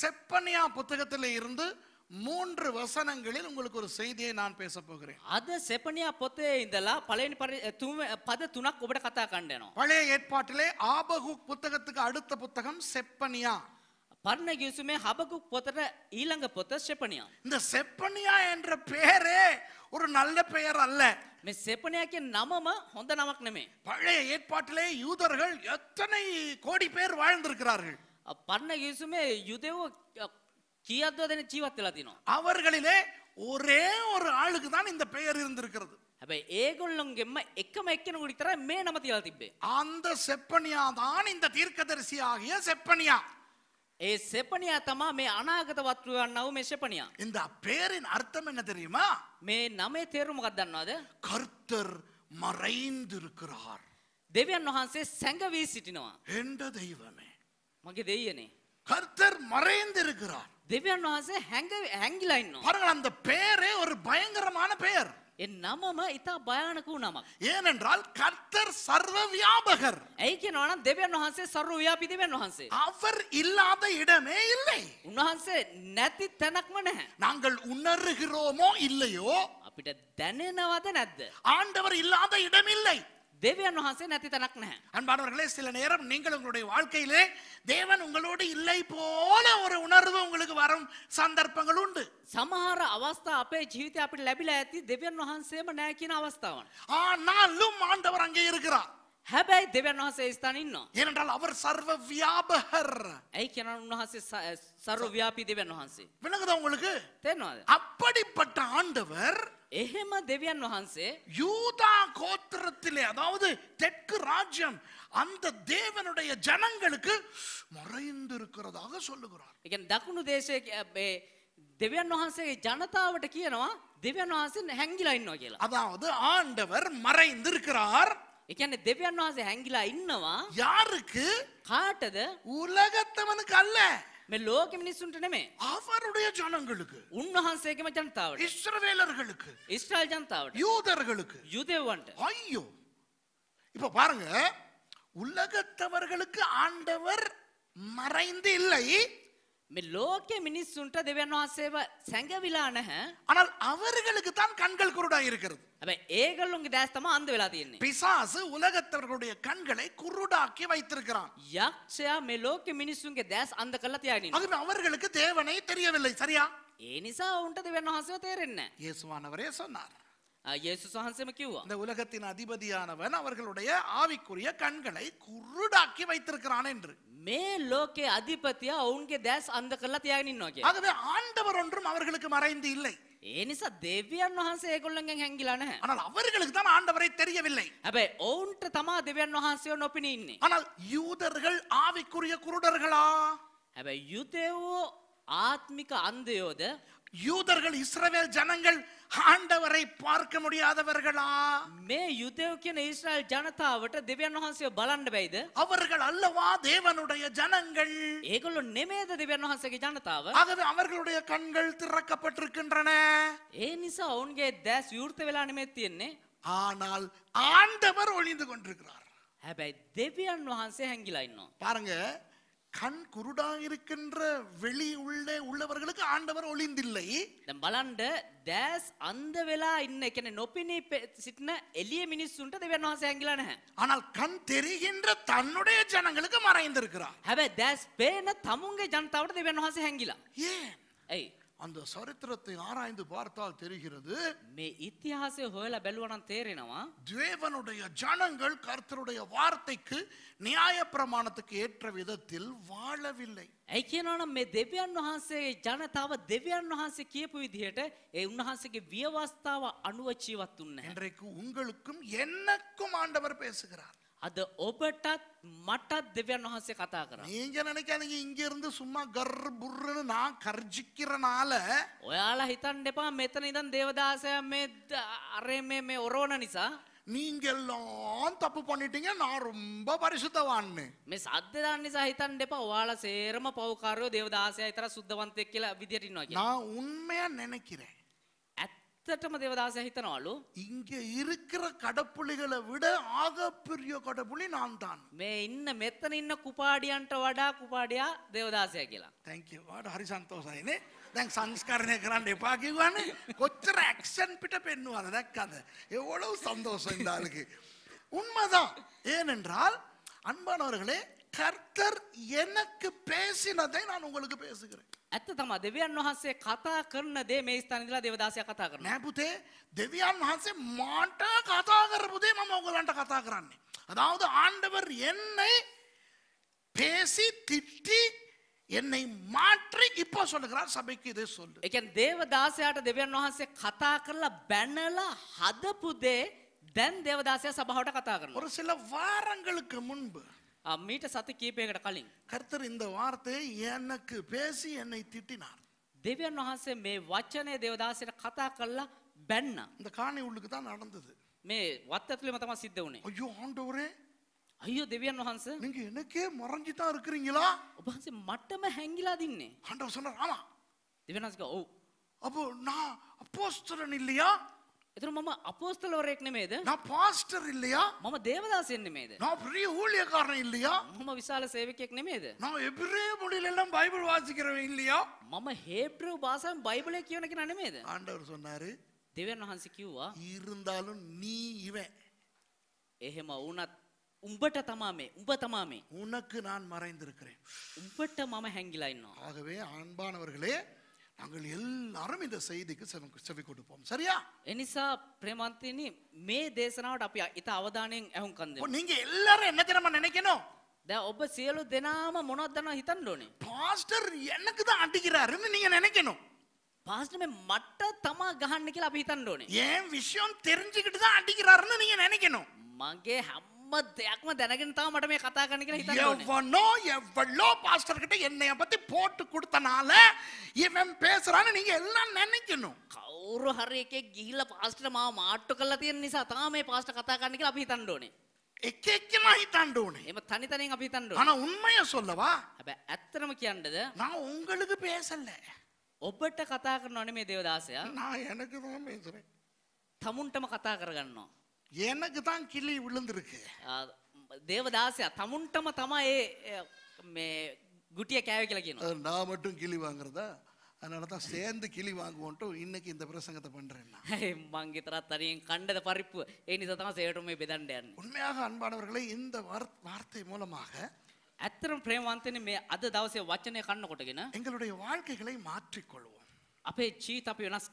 செப்பனியா புத்தகத்தில் இருந்து மூன்று வசனங்களில் உங்களுக்கு ஒரு செய்தியை நான் பேச போகிறேன் அது செப்பனியா பொத்தே ඉඳලා பழைய පරි- තුන් පද තුනක් ඔබට කතා කරන්න பழைய ஏற்பாட்டிலே ஆபகு புத்தகத்துக்கு அடுத்த புத்தகம் செப்பனியா පරණ ගිවිසුමේ හබකුක් පොතට ඊළඟ පොත සෙපනියා. இந்த செப்பனியா என்ற பெயரே ஒரு நல்ல பெயர் அல்ல මේ සෙපනයා කියන නමම හොඳ නමක් பழைய ஏற்பாட்டிலே யூதர்கள் எத்தனை கோடி பேர் வாழ்ந்திருக்கிறார்கள் பண்ண இயேசுமே யுதேவோ கியாத்வதன ஜீவத்தில் தினம் அவர்களிலே ஒரே ஒரு ஆளுக்கு தான் இந்த பெயர் இருந்திருக்கிறது හැබැයි ඒගොල්ලොන්ගෙම එකම එක්කෙනෙකුට විතරයි මේ නම තියලා තිබ්බේ. அந்த செப்பனியா தான் இந்த தீர்க்கதரிசியாகிய செப்பனியா. ඒ செப்பனியா තමයි මේ අනාගත වත්තු ගන්නව මේ செப்பனியா. இந்த பேரின் அர்த்தம் என்ன தெரியுமா? මේ නමේ තේරුම මොකක්ද දන්නවද? கர்த்தர் மறைந்திருக்கிறார். தேவியன் වහන්සේ செங்க සිටිනවා. හෙන්න தெய்வமே මගේ දෙයියනේ கர்த்தர் மறைந்து இருக்கிறார் දෙවියන් වහන්සේ හැඟ හැංගිලා ඉන්නවා பாருங்கள் அந்த பெயரே ஒரு பயங்கரமான பெயர் ඒ නමම ඉතා භයානක වූ නමක්. ஏனென்றால் கர்த்தர் சர்வ வியாபகர் ඇයි කියනවා නම් දෙවියන් වහන්සේ සර්ව ව්‍යාපී දෙවියන් වහන්සේ. அவர் இல்லாத இடமே இல்லை උන්වහන්සේ නැති තැනක්ම නැහැ. நாங்கள் உணர்கிறோமோ இல்லையோ අපිට දැනෙනවද නැද්ද? ஆண்டவர் இல்லாத இடம் இல்லை தேவியான் வகாசே නැති தனක් නැහැ அன்பானவர்களே சில நேரம் நீங்கள் உங்களுடைய வாழ்க்கையிலே தேவன் உங்களோடு இல்லை போல ஒரு உணர்வு உங்களுக்கு வரும் சந்தர்ப்பங்கள் உண்டு සමහර අවස්ථා අපේ ජීවිතේ අපිට ලැබිලා ඇති දෙවියන් වහන්සේම නැහැ කියන අවස්ථාවන්. ආනාලුම් ආண்டவர் அங்கே இருக்கிறார் හැබැයි දෙවන් වහන්සේ ස්ථාන ඉන්නවා. ஏனென்றால் அவர் சர்வ வியாபகர். ඒ කියනවා උන්වහන්සේ සර්ව ව්‍යාපී දෙවන් වහන්සේ. වෙනකද உங்களுக்கு? තේරෙනවද? அப்படிப்பட்ட ஆண்டவர் එහෙම දෙවියන් වහන්සේ யூதா கோத்திரத்திலே அதாவது தெற்கு ராஜ்யம் அந்த தேவனுடைய ஜனங்களுக்கு மறைந்திருக்கிறதாக சொல்லுகிறார் இக்கன் දකුණු தேශයේ දෙවියන් වහන්සේගේ ජනතාවට කියනවා දෙවියන් වහන්සේ හැංගිලා ඉන්නවා කියලා. அதாவது ஆண்டவர் மறைந்திருக்கிறார் ஏகனே කියන්නේ දෙවියන් වහන්සේ හැංගිලා யாருக்கு? காட்டது உலகத்தவனுக்கு அல்ல. மே ලෝක මිනිසුන්ට නෙමෙයි. அவருடைய ஜனங்களுக்கு. சேகம ජනතාවට. இஸ்ரவேலர்களுக்கு. இஸ்ரவேல் ජනතාවට. யூதர்களுக்கு. யூதேவண்ட ஐயோ. இப்போ பாருங்க உலகத்தவர்களுக்கு ஆண்டவர் மறைந்து இல்லை லோக்கே மினிஸ் சுண்ட திவ்யானா ஆனால் அவர்களுக்கு கண்கள் குருடா இருக்கிறது அவை ஏகல் தேசமா அந்த விழாது என்ன பிசாசு உலகத்தவர்களுடைய கண்களை குருடாக்கி வைத்திருக்கிறான் யக்ஷயா மெலோக்கே மினிஸ் உங்க தேச அந்த கல்லத்தை அது அவர்களுக்கு தேவனை தெரியவில்லை சரியா ஏனிசா உண்ட திவ்யானா சேவ தேர் என்ன இயேசுவானவரே சொன்னார் இயேசு வහන්සේම කිව්වා. இந்த உலகத்தின் அதிபதியானவன் அவர்களுடைய ஆவிக்குரிய கண்களை குருடாக்கி வைத்திருக்கிறான் என்று மே லோகே அதிபதியா அவன்கே தேஸ் அந்த கல்ல தியாகன் இன்னோகே ஆகவே ஆண்டவர் ஒன்றும் அவர்களுக்கு மறைந்து இல்லை ஏனிசா தேவியன் வහන්සේ ඒගොල්ලන්ගෙන් හැංගිලා ஆனால் அவர்களுக்கு தான் ஆண்டவரை தெரியவில்லை. හැබැයි ඔවුන්ට தமா දෙවියන් වහන්සේව නොපෙනී ඉන්නේ. ஆனால் யூதர்கள் ஆவிக்குரிய குருடர்களா? හැබැයි யூதேவோ ஆத்மிக அந்தயோத யூதர்கள் இஸ்ரவேல் ஜனங்கள் ஆண்டவரை பார்க்க முடியாதவர்களா மே යුදෙව්කින இஸ்ரேல் ජනතාවට දෙවියන් වහන්සේ බලන්න வைது அவர்கள் அல்லவா தேவனுடைய ஜனங்கள். ඒගොල්ලෝ නෙමෙයිද දෙවියන් වහන්සේගේ ජනතාව? ஆகவே அவர்களுடைய கண்கள் திறக்கப்பட்டிருக்கின்றன. ඒ නිසා ඔවුන්ගේ දැස් විවෘත වෙලා නෙමෙයි තියෙන්නේ. ஆனால் ஆண்டவர் ஒளிந்து கொண்டிருக்கிறார். හැබැයි දෙවියන් වහන්සේ හැංගිලා ඉන්නවා. பாருங்க கண் குருடாக இருக்கின்ற வெளி உள்ளே உள்ளவர்களுக்கு ஆண்டவர் ஒளிந்தில்லை බලන්ඩ தேஸ் அந்த වෙලා இன்னைக்கு එකන නොපිණී සිටින එලිය මිනිස්සුන්ට දෙවන් වහස ஆனால் கண் தெரிகின்ற தன்னுடைய ஜனங்களுக்கு மறைந்திருக்கிறார் ஹவே தேஸ் பேன தமுங்க ජනතාවට දෙවන් වහස හැங்கிලා. ஏன்? அந்த சரித்திரத்தை ஆராய்ந்து பார்த்தால் தெரிகிறது மே ඉතිහාසය හොයලා பெல்வனம் තේරෙනවා தேவனுடைய ஜனங்கள் கர்த்தருடைய வார்த்தைக்கு நியாய பிரமாணத்துக்கு ஏற்ற விதத்தில் வாழவில்லை ஐக்கியனான மே මේ දෙවියන් ஜனதாவ ජනතාව දෙවියන් கேப்பு விதியட ஏ ඒ උන්වහන්සේගේ විවස්ථාව අනුව இன்றைக்கு உங்களுக்கும் எனக்கும் ஆண்டவர் பேசுகிறார் අද ඔබටත් මටත් දෙවන් වහන්සේ කතා කරා. நீங்க நினைக்காதீங்க இங்க இருந்து சும்மா கர் புர்ன்னு நான் கர்ஜிக்கிறனால ඔයාලා හිතන්න එපා මෙතන ඉඳන් දේවදාසයා මේ අරේ මේ මේ ඔරෝන නිසා நீங்கெல்லாம் தப்பு பண்ணிட்டீங்க நான் ரொம்ப பரிசுத்தவான்னு මේ සද්ද දාන්න නිසා හිතන්න එපා. ඔයාලා සේරම පව්කාරයෝ දේවදාසයා විතර සුද්ධවන්තයෙක් කියලා විදියට ඉන්නවා කියලා. நான் உண்மையா நினைக்கிறேன் திட்டம தேவதாச හිතනවලු இங்க இருக்கிற கடப்புலிகளை விட ஆக ஆகப்பெரிய கடப்புலி நான் தான் மே இன்ன மெத்தன இன்ன කුපාඩියන්ට වඩා කුපාඩියා දේවදාසය කියලා thank you වාට හරි සන්තෝෂයිනේ දැන් සංස්කරණය කරන්න பாக்கிவானு කිව්වනේ කොච්චර ඇක්ෂන් පිට පෙන්වනවද දැක්කද எவ்வளவு சந்தோஷம் இந்த ஆளுக்கு உண்மைதான் ஏனென்றால் அன்பானவர்களே கர்த்தர் எனக்கு பேசினதை நான் உங்களுக்கு பேசுகிறேன் ඇත්ත තමයි දෙවියන් වහන්සේ කතා කරන දේ මේ ස්ථානේ ඉඳලා දේවදාසයා කතා කරනවා. නෑ පුතේ දෙවියන් වහන්සේ මාට කතා කරපු දේ මම ඔයගලන්ට කතා කරන්නේ. அதாவது ஆண்டவர் என்னை பேசி திட்டி என்னை மாற்றி இப்போ சொல்லுகிறார் சபைக்கு இதை சொல்லு. ඒ කියන්නේ දේවදාසයාට දෙවියන් වහන්සේ කතා කරලා බැනලා හදපු දේ දැන් දේවදාසයා සභාවට කතා කරනවා. ஒரு சில வாரங்களுக்கு முன்பு மீட்ட சத்து கீபேகட கலிங் கர்த்தர் இந்த வார்த்தை எனக்கு பேசி என்னை திட்டினார் திவ்யன் வகாசே மே வச்சனே தேவதாசிர கதா கல்ல பென்ன இந்த காணி உள்ளுக்கு தான் நடந்தது மே வத்தத்துல மொத்தமா சித்த உனே ஐயோ ஆண்டவரே ஐயோ திவ்யன் வகாச நீங்க எனக்கே மறைஞ்சி தான் இருக்கிறீங்களா உபாசி மட்டும ஹங்கிலா தின்னு ஆண்டவர் சொன்னார் ஆமா திவ்யன் வகாசிக்கு ஓ அப்போ நான் அப்போஸ்தரன் இல்லையா அப்போஸ்தல் வர ಅಪೋಸ್ತಲವರೇಕ್ನೇ இது நான் பாஸ்டர் இல்லையா ಮಮ್ಮ ದೇವದಾಸ என்னமே இது நான் பெரிய ஊழியக்காரன் இல்லையா மம்ம விசால ஏக்னமே இது நான் எபிரே மொழியில எல்லாம் பைபிள் வாசிக்கிறவன் இல்லையா மம்ம ஹேப்ரு பாஷை பைபிளே கியோனக்கு நானுமே இது ஆண்டவர் சொன்னாரு தேவன் ஹான்சி கியூவா இருந்தாலும் நீ இவன் ஏஹேமா உனத் உம்பட்ட தமாமே உம்ப தமாமே உனக்கு நான் மறைந்திருக்கிறேன் உம்பட்ட மாம ஹேங்கிலா இன்னும் ஆகவே அன்பானவர்களே நாங்கள் எல்லாரும் இந்த செய்திக்கு செவி கொடுப்போம் சரியா එනිසා ප්‍රේමන්තයනි මේ දේශනාවට අපි ඉතා අවධානයෙන් ඇහුම් කන්ද. நீங்க எல்லாரும் என்ன தெரியுமா நினைக்கணும் දැ ඔබ සියලු දෙනාම මොනොත් දන්න හිතන්න ඕනේ. பாஸ்டர் எனக்கு தான் அடிக்கிறாருன்னு நீங்க நினைக்கணும் පාස්ට මේ මට්ට තමා ගහන්න කියලා අපි හිතන්න ඕනේ. ஏன் விஷயம் தெரிஞ்சுக்கிட்டு தான் அடிக்கிறாருன்னு நீங்க நினைக்கணும் මගේ හැම හැම දෙයක්ම දැනගෙන තාම මට මේ කතා කරන්න කියලා හිතන්න ඕනේ. எவனோ எவ்வளோ பாஸ்டர் கிட்ட என்னைய பத்தி போட்டு கொடுத்தனால இவன் பேசுறான்னு நீங்க எல்லாம் நினைக்கணும் කවුරු හරි එකෙක් ගිහිල්ලා පාස්ටර් මාව මාට්ටු කරලා තියෙන නිසා තාම මේ පාස්ටර් කතා කරන්න කියලා අපි හිතන්න ඕනේ. එක එක්කෙනා හිතන්න ඕනේ. එහෙම තනි තනියෙන් අපි හිතන්න ඕනේ. ஆனா உண்மைய சொல்லவா? හැබැයි ඇත්තම කියන්නද? நான் உங்களுக்கு பேசல. ඔබට කතා කරනව නෙමේ දේවදාසයා. நான் எனக்கு தான் பேசுறேன். තමුන්ටම කතා කරගන්නවා. எனக்கு தான் கிளி விழுந்திருக்கு தேவதாசியா தமுண்டம தமாயே குட்டியா கேவை கிளக்கணும் நான் மட்டும் கிளி வாங்குறதா அதனால தான் சேர்ந்து கிளி வாங்குவோன்ட்டும் இன்னைக்கு இந்த பிரசங்கத்தை பண்றேன் மங்கித்தரா தனியும் கண்டத பறிப்பு ஏனிதான் சேடுமே பிதாண்டேன் உண்மையாக அன்பானவர்களே இந்த வார்த்தை மூலமாக அத்தனை ප්‍රේමන්තන මේ අද දවසේ වචනය කන්න කොටගෙන எங்களுடைய வாழ்க்கைகளை மாற்றிக்கொள்வோம் அப்பே சீ அப்ப வெனஸ்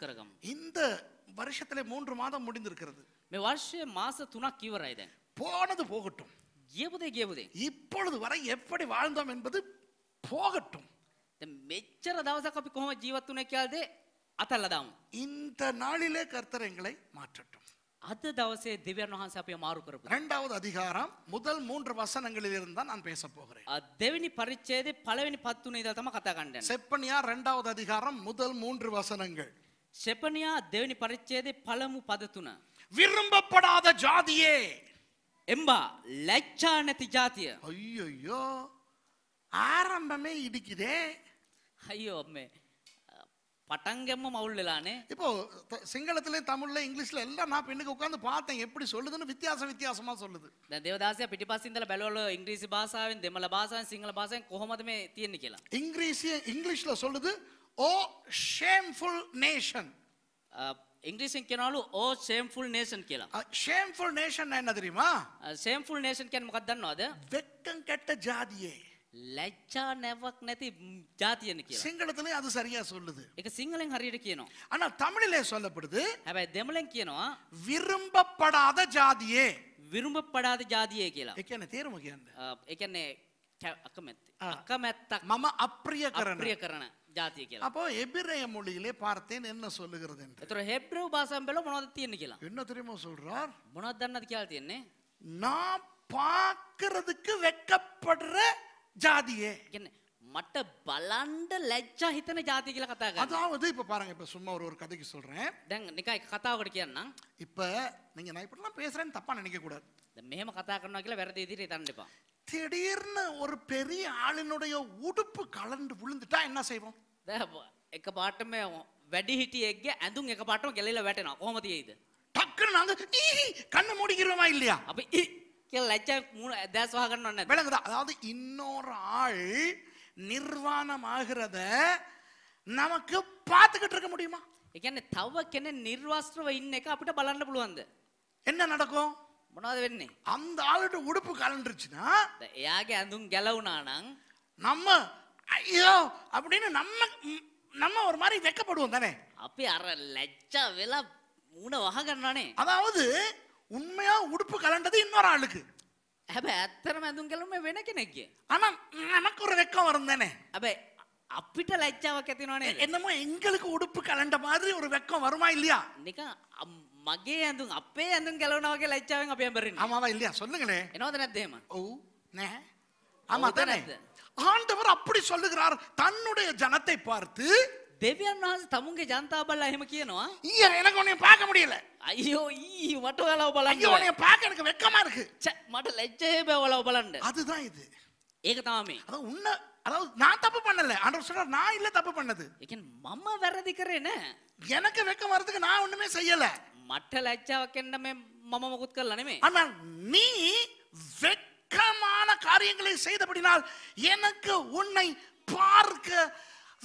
இந்த வருஷத்துல மூன்று மாதம் முடிந்திருக்கிறது මේ වර්ෂය මාස 3ක් ඉවරයි දැන්. போனது போகட்டும். ගියපුදේ ගියපුදේ. இப்பொழுது வரை எப்படி வாழ்ந்தோம் என்பது போகட்டும். දැන් මෙච්චර දවසක් අපි කොහොම ජීවත් වුණේ අතල්ලා දාමු. இந்த நாளிலே கர்த்தரங்களை எங்களை மாற்றட்டும். அது දවසේ දෙවියන් වහන්සේ අපිව මාරු කරපු. இரண்டாவது அதிகாரம் முதல் மூன்று வசனங்களில் இருந்து தான் நான் பேச போகிறேன். දෙවෙනි පරිච්ඡේදේ පළවෙනි පත් තුන ඉඳලා තමයි කතා செப்பனியா இரண்டாவது அதிகாரம் முதல் மூன்று வசனங்கள். செப்பனியா தேவினி பரிச்சேதே பலமு பதத்துன விரும்பப்படாத ஜாதியே எம்பா லட்சானத்தி ஜாதிய ஐயோ ஆரம்பமே இடிக்குதே ஐயோ அம்மே பட்டங்கம்ம மவுள்லானே இப்போ சிங்களத்துல தமிழ்ல இங்கிலீஷ்ல எல்லாம் நான் பெண்ணுக்கு உட்காந்து பார்த்தேன் எப்படி சொல்லுதுன்னு வித்தியாசம் வித்தியாசமா சொல்லுது தேவதாசியா පිටි පස්සින්දල බැලුවලු ඉංග්‍රීසි භාෂාවෙන් දෙමළ භාෂාවෙන් සිංහල சிங்கள කොහොමද මේ තියෙන්නේ කියලා ඉංග්‍රීසියෙන් இங்கிலீஷ்ல சொல்லுது ஓ ஷேம்ஃபுல் நேஷன் ಇಂಗ್ಲಿಷ್ ಕೇನಾಲು ಓ ಶೇಮ್ಫುಲ್ ನೇಷನ್ ಕೇಳ ಶೇಮ್ಫುಲ್ ನೇಷನ್ ಏನ தெரியுமா ಶೇಮ್ಫುಲ್ ನೇಷನ್ ಕೇನ್ ಮೊಕದ್ದನ್ನು ಅದು வெட்கம் கெட்ட ஜாதியே லட்சா நெவக் නැති ஜாதியன்னு කියන சிங்களத்திலே அது சரியா சொல்லுது ඒක සිංහලෙන් හරියට කියනවා ஆனா தமிழிலே சொல்லப்படுது හැබැයි දෙමළෙන් කියනවා விரும்பப்படாத ஜாதியே விரும்பப்படாத ஜாதியே කියලා ඒ කියන්නේ තේරුම කියන්නේ ඒ කියන්නේ අකමැත්ත අකමැත්තක් මම අප්‍රිය කරන ප්‍රිය කරන ජාතිය அப்போ எபிரேய மொழியிலே பார்த்தேன் என்ன சொல்லுகிறது என்று ஹெப்ரூ හෙබ්‍රෙව් භාෂාවෙන් බැලුවා මොනවද என்ன தெரியுமா சொல்றார் මොනවද දන්නද කියලා තියෙන්නේ நான் பார்க்கிறதுக்கு வெக்கப்படுற ஜாதியே என்ன மட்ட பலண்ட லැජ්ජා இத்தனை ஜாதி කියලා කතා කරනවා. அதாவது இப்ப பாருங்க இப்ப சும்மா ஒரு ஒரு கதைக்கு சொல்றேன். දැන් නිකයි කතාවකට කියන්නම්. இப்ப நீங்க நான் இப்படி எல்லாம் பேசுறேன்னு தப்பா நினைக்க கூடாது. இந்த மேம කතා කරනවා කියලා වැරදි විදිහට திடீர்னு ஒரு பெரிய ஆளினுடைய உடுப்பு கலந்து விழுந்துட்டா என்ன செய்வோம் எக்கப்பாட்டமே வெடிஹிட்டியெக்க ඇඳුම් එක පාටම கிளையில வேட்டணும் කොහොමද இது டக்குன்னு நாங்க ஈ, கண்ணை மூடிக்கிறோமா இல்லையா அப்ப කියල ලච්ච මුණ ඇදැස් அதாவது இன்னொரு ஆள் நிர்வாணம் ஆகிறத நமக்கு பார்த்துக்கிட்டு இருக்க முடியுமா එකන්න තව කෙන නිර්වාස්ත්‍රව ඉන්න එක අපිට බලන්න என்ன நடக்கும் මොනවද වෙන්නේ? අන්ද ආලට உடுப்பு කලන්ඩිருச்சுனா එයාගේ ඇඳුම් ගැලවුණා නම් நம்ம ஐயோ அப்படின்னு நம்ம நம்ம ஒரு மாதிரி வெக்கப்படுவோம் தானே அப்படி அரை லட்சா விலை மூணை வகை அதாவது உண்மையா உடுப்பு கலண்டது இன்னொரு ஆளுக்கு හැබැ ඇත්තරම ඇඳුම් කලම වෙන කෙනෙක්ග අනම් නමකොර வெக்கம் வரும் தானே හැබැයි අපිට ලැජ්ජාවක් ඇතිනවනේ என்னமோ எங்களுக்கு உடுப்பு கலண்ட மாதிரி ஒரு வெக்கம் வருமா இல்லையா நிக்கா மகே அந்து அப்பே அந்து ගැලවනවා කියලා ඉච්චාවෙන් අපි ඇඹරින්නේ. ஆமாவா இல்லையா சொல்லுங்களே එනවද නැද්ද தேமா ஓ நே ஆமா தானே ஆண்டவர் அப்படி சொல்லுகிறார் தன்னுடைய ஜனத்தை பார்த்து දෙවියන් වහන්සේ තමුන්ගේ ජනතාව බලලා එහෙම කියනවා. எனக்கு ஒண்ணே பார்க்க முடியல ஈ ඊ මට ඔයාලව ஐயோ ஒண்ணே பார்க்க எனக்கு வெக்கமா இருக்கு ச මට லைச்சே பே ඔයාලව බලන්න. அதுதான் இது ஏக தாமே அது அதான் உன்ன அதாவது நான் தப்பு பண்ணல ஆண்டவர் சொல்றார் நான் இல்ல தப்பு பண்ணது ஏகன் மம்மா வரதிக்கறேனே எனக்கு வெக்கம் வரதுக்கு நான் ஒண்ணுமே செய்யல මට ලැච්චාවක්ෙන්න්න මේ මම මකුත් කරලනෙමේ අන්න නී වෙක්‍රමාන කාරියගලින් සේදපටිනාල් එනක உன்னை பார்க்க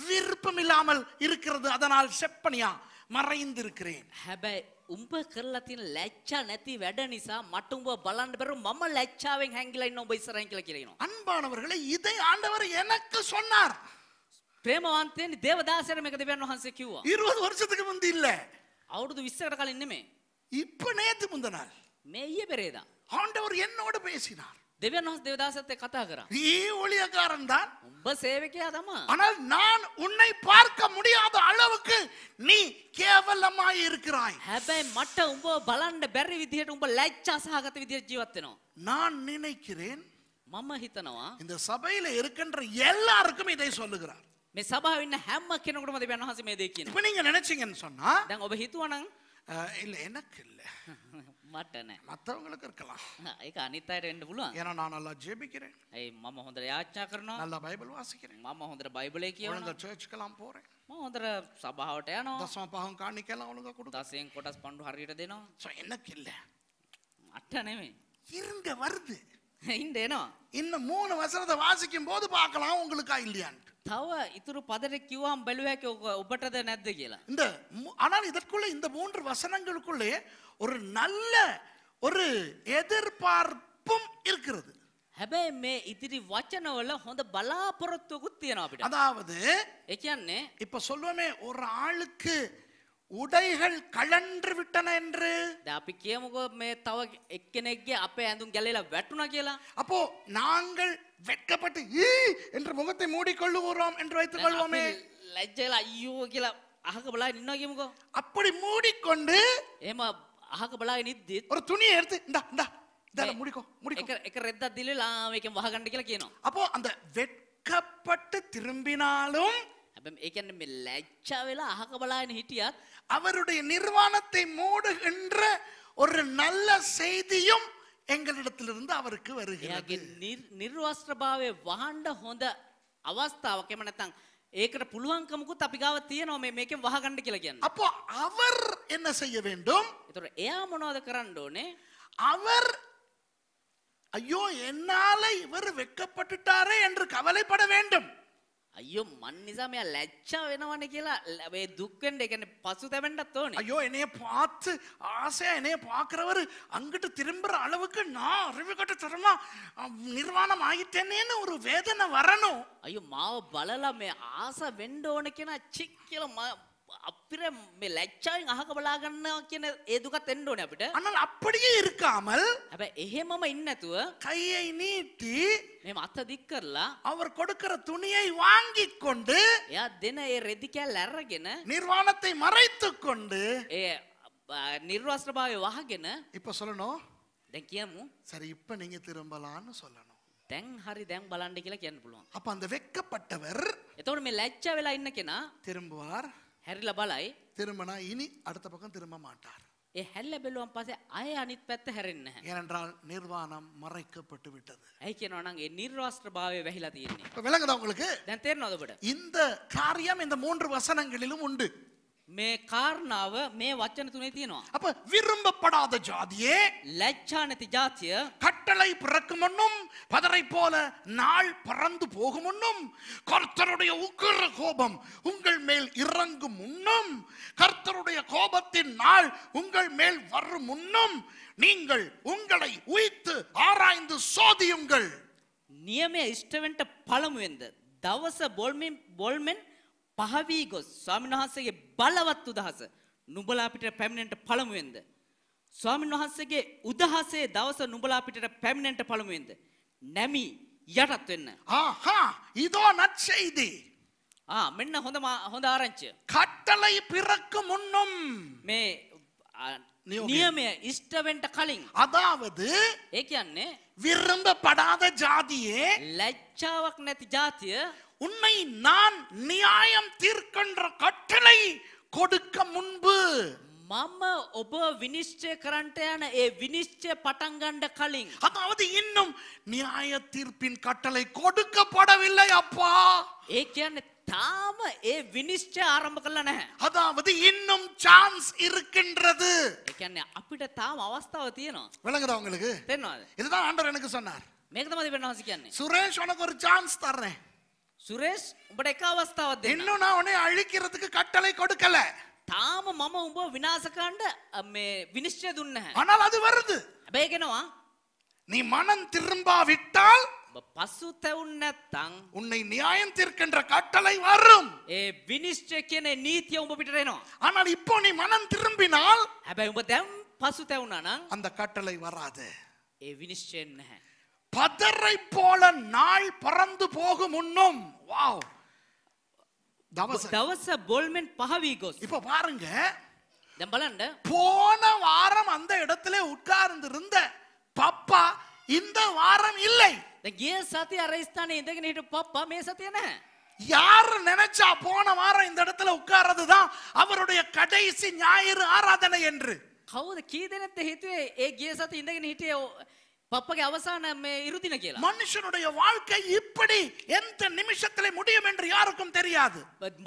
விருப்பமில்லாமல் இருக்கிறது அதனால் செப்பனியா மறைந்திருக்கிறேன் ஹபே உம்ப கிரலத்தின் லெச்சா நெத்தி வெட நிசா மட்டும் பலாண்டு பெறும் மம்ம லட்சாவை ஹேங்கில இன்னும் போய் சிறை ஹேங்கில கிரையினும் அன்பானவர்களை இதை ஆண்டவர் எனக்கு சொன்னார் பிரேமவான்தேன் தேவதாசரமே கதை வேணும் ஹான்சே கியூவா இருபது வருஷத்துக்கு முந்தி இல்லை අවුරුදු 20කට காலம் இன்னுமே இப்ப நேத்து முந்த நாள். பெரியதா ஆண்டவர் என்னோட பேசினார். දෙවියන් தேவதாசத்தை දේවදාසත් நீ தான். ரொம்ப சேவைக்கே தமா. ஆனால் நான் உன்னை பார்க்க முடியாத அளவுக்கு நீ கேவலமாய் இருக்கிறாய். හැබැයි මට උඹ බලන්න බැරි විදිහට උඹ ලැජ්ජාසහගත විදිහට ජීවත් වෙනවා. நான் நினைக்கிறேன். මම இந்த சபையில இருக்கின்ற எல்லாருக்கும் இதை சொல்லுகிறார். මේ සභාවේ ඉන්න හැම කෙනෙකුටම දෙවියන් වහන්සේ මේ දේ කියනවා. இப்போ நீங்க நினைச்சீங்கன்னு சொன்னா දැන් ඔබ හිතුවනම් இல்ல எனக்கு இல்ல මට නෑ. மத்தவங்களுக்கு இருக்கலாம். ඒක අනිත් අයට වෙන්න පුළුවන්. ஏன்னா நான் நல்லா ஜெபிக்கிறேன். ඒ මම හොඳට යාච්ඤා කරනවා. நல்லா பைபிள் வாசிக்கிறேன். මම ஹොඳට බයිබලේ කියවනවා. ஒழுங்கா சர்ச்சுக்கெல்லாம் போறேன். මම හොඳට සභාවට යනවා. දසම පහන් කාණිකෙல்லாம் ஒழுங்கா கொடுக்கும். දසෙන් කොටස් පණ්ඩු හරියට දෙනවා. எனக்கு இல்ல. මට නෙමෙයි. இருங்க வருது. ඉන්දේනවා ඉන්න மூணு வசனத்தை வாசிக்கும் போது பார்க்கலாம் உங்களுக்கா இல்லையான்ட்டு தவ ඉතුරු පදර කිව්වාම් බැලුව හැකි ඔක ඔබටද இந்த மூ- ஆனால் இதற்குள்ள இந்த மூன்று வசனங்களுக்குள்ளே ஒரு நல்ல ஒரு எதிர்பார்ப்பும் இருக்கிறது හැබැයි மே இத்திரி වචනවල හොඳ බලාපොරොත්තුවකුත් තියෙනවා අපිට அதாவது ඒ இப்ப சொல்லுவோமே ஒரு ஆளுக்கு உடைகள் கழன்று விட்டன என்று අපි කියමුකෝ தவ තව එක්කෙනෙක්ගේ අපේ ඇඳුම් ගැලලා වැටුණ කියලා அப்போ நாங்கள் வெட்கப்பட்டு ஈ என்று முகத்தை மூடிக்கொள்ளுவோம் என்று வைத்துக் கொள்வோமே லஜ்ஜையில ஐயோ கீழே அகக்க பலா நின்னா கேமுக்கோ அப்படி மூடிக்கொண்டு ஏமா அகக்க பலா நித்தி ஒரு துணியை எடுத்து இந்தா இந்தா இந்தால முடிக்கோ முடிக்கோ எக்க ரெத்த ரெத்தா திலில் ஆ வைக்கம் வகண்டு கீழே கேனும் அப்போ அந்த வெட்கப்பட்டு திரும்பினாலும் ඒකන්න මේ ලැච්චා වෙලා අහක බලාගෙන හිටියත් அவருடைய நிர்வாணத்தை மூடுகின்ற ஒரு நல்ல செய்தியும் எங்களிடத்திலிருந்து அவருக்கு வருகிறது நிர் වහන්න හොඳ අවස්ථාවක් එහෙම නැත්නම් ඒකට පුළුවන්කමකුත් අපි ගාව තියෙනවා මේ මේකෙන් වහගන්න කියලා කියන්නේ. அப்போ அவர் என்ன செய்ய வேண்டும்? இதோட එයා මොනවද කරන්න ඕනේ? அவர் ஐயோ என்னால இவர் வெக்கப்பட்டுட்டாரே என்று கவலைப்பட வேண்டும் ஐயோ මන්නිසා මෙයා ලැච්චා වෙනවන කියලා ලැබේ දුක්කෙන්ට கேன பசு தவண்ட ඕන ஐயோ என்னைய பார்த்து ஆசையா என்னைய பார்க்கிறவர் அங்கிட்டு திரும்பற அளவுக்கு நான் கட்ட தரமா நிர்வாணம் ஆகிட்டேனேன்னு ஒரு வேதனை வரணும் ஐயோ மாவ பலலா மே ஆசை வெண்ட உனக்கேனா சிக்கில අපිර මේ ලැච්චාවෙන් අහකබලා ගන්නවා කියන ඒ දුකත් එන්න ඕනේ අපිට. අනල් அப்படியே இருக்காமல் හැබැයි එහෙමම ඉන්නේ නැතුව கையை நீட்டி මේ මත දික් කරලා அவர் கொடுக்கிற துணியை வாங்கி கொண்டு එයා දෙන ඒ රෙදි කෑල්ල අරගෙන නිර්වාණத்தை மறைத்து கொண்டு ඒ நிர்வாசபாவை வாகன இப்ப சொல்லணும் දැන් කියමු சரி இப்ப நீங்க திரும்பலாம்னு சொல்லணும் දැන් හරි දැන් බලන්න කියලා කියන්න පුළුවන්. අප අන්ද වෙක්කපට්ටවර් එතකොට මේ ලැජ්ජා වෙලා ඉන්න කෙනා திரும்புவார் හැරිලා බලයි. திரும்பினா இனி அடுத்த பக்கம் திரும்ப மாட்டார். ඒ හැල්ල බැලුවන් පසේ අය අනිත් පැත්ත හැරෙන්න ஏனென்றால் நிர்வாணம் மறைக்கப்பட்டு விட்டது ඇයි කියනවනම් ඒ නිර්වාස්ත්‍ර භාවය වැහිලා තියෙන්නේ இப்ப விளங்குதா உங்களுக்கு දැන් තේරෙනවද ඔබට இந்த காரியம் இந்த மூன்று வசனங்களிலும் உண்டு මේ කාරණාව මේ වචන තුනේ තියෙනවා. අප விரும்பப்படாத ஜாதியே ලැච්ඡා නැති ජාතිය கட்டளை பிறக்கும் முன்னும் பதரை போல நாள் பறந்து போகும் கர்த்தருடைய உக்கிர கோபம் உங்கள் மேல் இறங்கும் முன்னும் கர்த்தருடைய கோபத்தின் நாள் உங்கள் மேல் வரும் முன்னும் நீங்கள் உங்களை உயித்து ஆராய்ந்து சோதியுங்கள் නියමය ඉෂ්ටවෙන්ට පළමුවෙන්ද. தவச போல்மென் போல்மென் පහවී ගොස් ස්වාමීන් වහන්සේගේ බලවත් උදහස නුඹලා පිටට පැමිණෙන්නට පළමුවෙන්ද ස්වාමීන් වහන්සේගේ උදහසේ දවස නුඹලා පිටට පැමිණෙන්නට පළමුවෙන්ද නැමි යටත් වෙන්න ආහා இதோ நற்செய்தி ஆ මෙන්න හොඳ හොඳ ආරංචිය கட்டளை பிறக்கும் முன்னும் මේ நியமය இஷ்ட වෙන්න කලින් අදාවද ඒ කියන්නේ විරම්බ පඩාද ජාතියේ ලැජ්ජාවක් නැති ජාතිය உன்னை நான் நியாயம் தீர்க்கின்ற கட்டளை கொடுக்க முன்பு මම ஒப විනිශ්චය කරන්ට ஏ ඒ பட்டங்கண்ட களி அதாவது இன்னும் நியாய தீர்ப்பின் கட்டளை கொடுக்கப்படவில்லை அப்பா. ඒ தாம ஏ ඒ විනිශ්චය அதாவது இன்னும் சான்ஸ் இருக்கின்றது. ඒ කියන්නේ தாம் තාම අවස්ථාව තියෙනවා. விளங்குதா உங்களுக்கு? තේරෙනවද? இதுதான் ஆண்டவர் எனக்கு சொன்னார். මේක තමයි වෙනවාසි சுரேஷ் உனக்கு ஒரு சான்ஸ் தர்றேன். சுரேஷ் உபடேக்காவஸ்தாவதே இன்னும் நான் உன்னை அழிக்கிறதுக்கு கட்டளை கொடுக்கல தாம මම උඹ විනාශකරන්න මේ විනිශ්චය දුන්න ஆனால் அது வருது හැබැයිගෙනවා நீ மனம் திரும்பாவிட்டால் பசுத்தவுன் தங் உன்னை நியாயம் தீர்க்கின்ற கட்டளை வரும் ஏ வினிஷ்டை කියන நீதியை உங்க පිටට එනවා ஆனால் இப்போ நீ மனம் திரும்பினால் அபே උඹ දැන් පසුතැවුණා නම් அந்த கட்டளை வராது ஏ විනිශ්චය නැහැ பதரை போல நாள் பறந்து போகும் முன்னும் வாவ் தவச தவச போல்மென் கோஸ் இப்போ பாருங்க நம்பலண்ட போன வாரம் அந்த இடத்துல உட்கார்ந்து இருந்த பப்பா இந்த வாரம் இல்லை ஏ சத்திய அரைஸ்தானே இந்த கிட்ட பாப்பா மே சத்தியன யார் நினைச்சா போன வாரம் இந்த இடத்துல உட்கார்றது தான் அவருடைய கடைசி ஞாயிறு ஆராதனை என்று கவுத கீதனத்தை ஹித்துவே ஏ கே சத்தி இந்த கிட்ட ಪಪ್ಪಗೆ அவசான ಇರುದಿನ ಕೇಳ மனுஷனுடைய வாழ்க்கை இப்படி எந்த நிமிஷத்திலே முடியும் என்று யாருக்கும் தெரியாது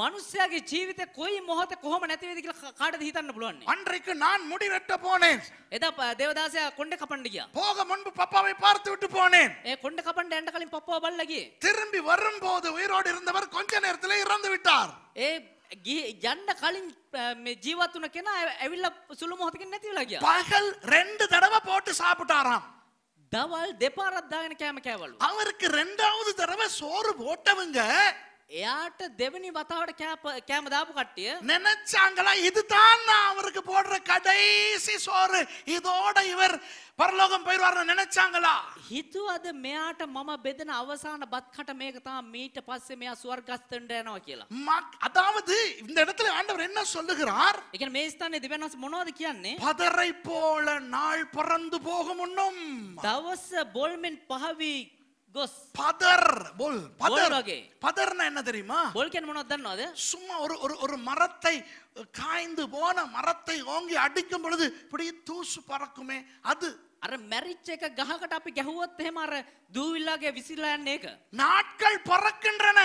மனுஷியாகி ஜீவித કોઈ முகத்தை කොහොම නැති වෙයිද කියලා කාටද හිතන්න அன்றைக்கு நான் முடி வெட்ட போனேன் එදා දේවදාසයා කොණ්ඩ කපන්න போக முன்பு பப்பாவை பார்த்து விட்டு போனேன் ஏ கொண்ட கப்பண்ட எண்ட கலின் பப்பா பல்ல திரும்பி வரும்போது உயிரோடு இருந்தவர் கொஞ்ச நேரத்திலே இறந்து விட்டார் ஏ යන්න කලින් මේ ජීවත් වුණ කෙනා ඇවිල්ලා ரெண்டு தடவை போட்டு சாப்பிட்டாராம். தவால் දෙපාරක් දාගෙන அவருக்கு ரெண்டாவது தடவை சோறு போட்டவங்க එයාට දෙවනි වතාවට කෑම දාපු කට්ටිය நினைச்சாங்களா இதுதான் நான் அவருக்கு போடுற கடைசி சோறு இதோட இவர் பரலோகம் போயிடுவார்னு நினைச்சாங்களா හිතුවද මෙයාට මම බෙදෙන අවසාන බත් කට මේක තමයි මීට පස්සේ මෙයා ස්වර්ගස්තෙන්ට යනවා කියලා மக்- அதாவது இந்த இடத்துல ஆண்டவர் என்ன சொல்லுகிறார் ඒ කියන්නේ මේ ස්ථානයේ දෙවියන් වහන්සේ මොනවද කියන්නේ பதரை போல நாள் பறந்து போகும் முன்னும் දවස බොල්මෙන් පහවී ගොස් පදර් போல் பதர் වගේ பதர்னா என்ன தெரியுமா பொல்கன் මොනවද දන්නවද சும்மா ஒரு ஒரு ஒரு மரத்தை காய்ந்து போன மரத்தை ஓங்கி அடிக்கும் பொழுது இப்படி தூசு பறக்குமே அது අර මැරිච් එක ගහකට අපි ගැහුවොත් එහෙම අර දූවිල්ලාගේ විසිරලා நாட்கள் பறக்கின்றன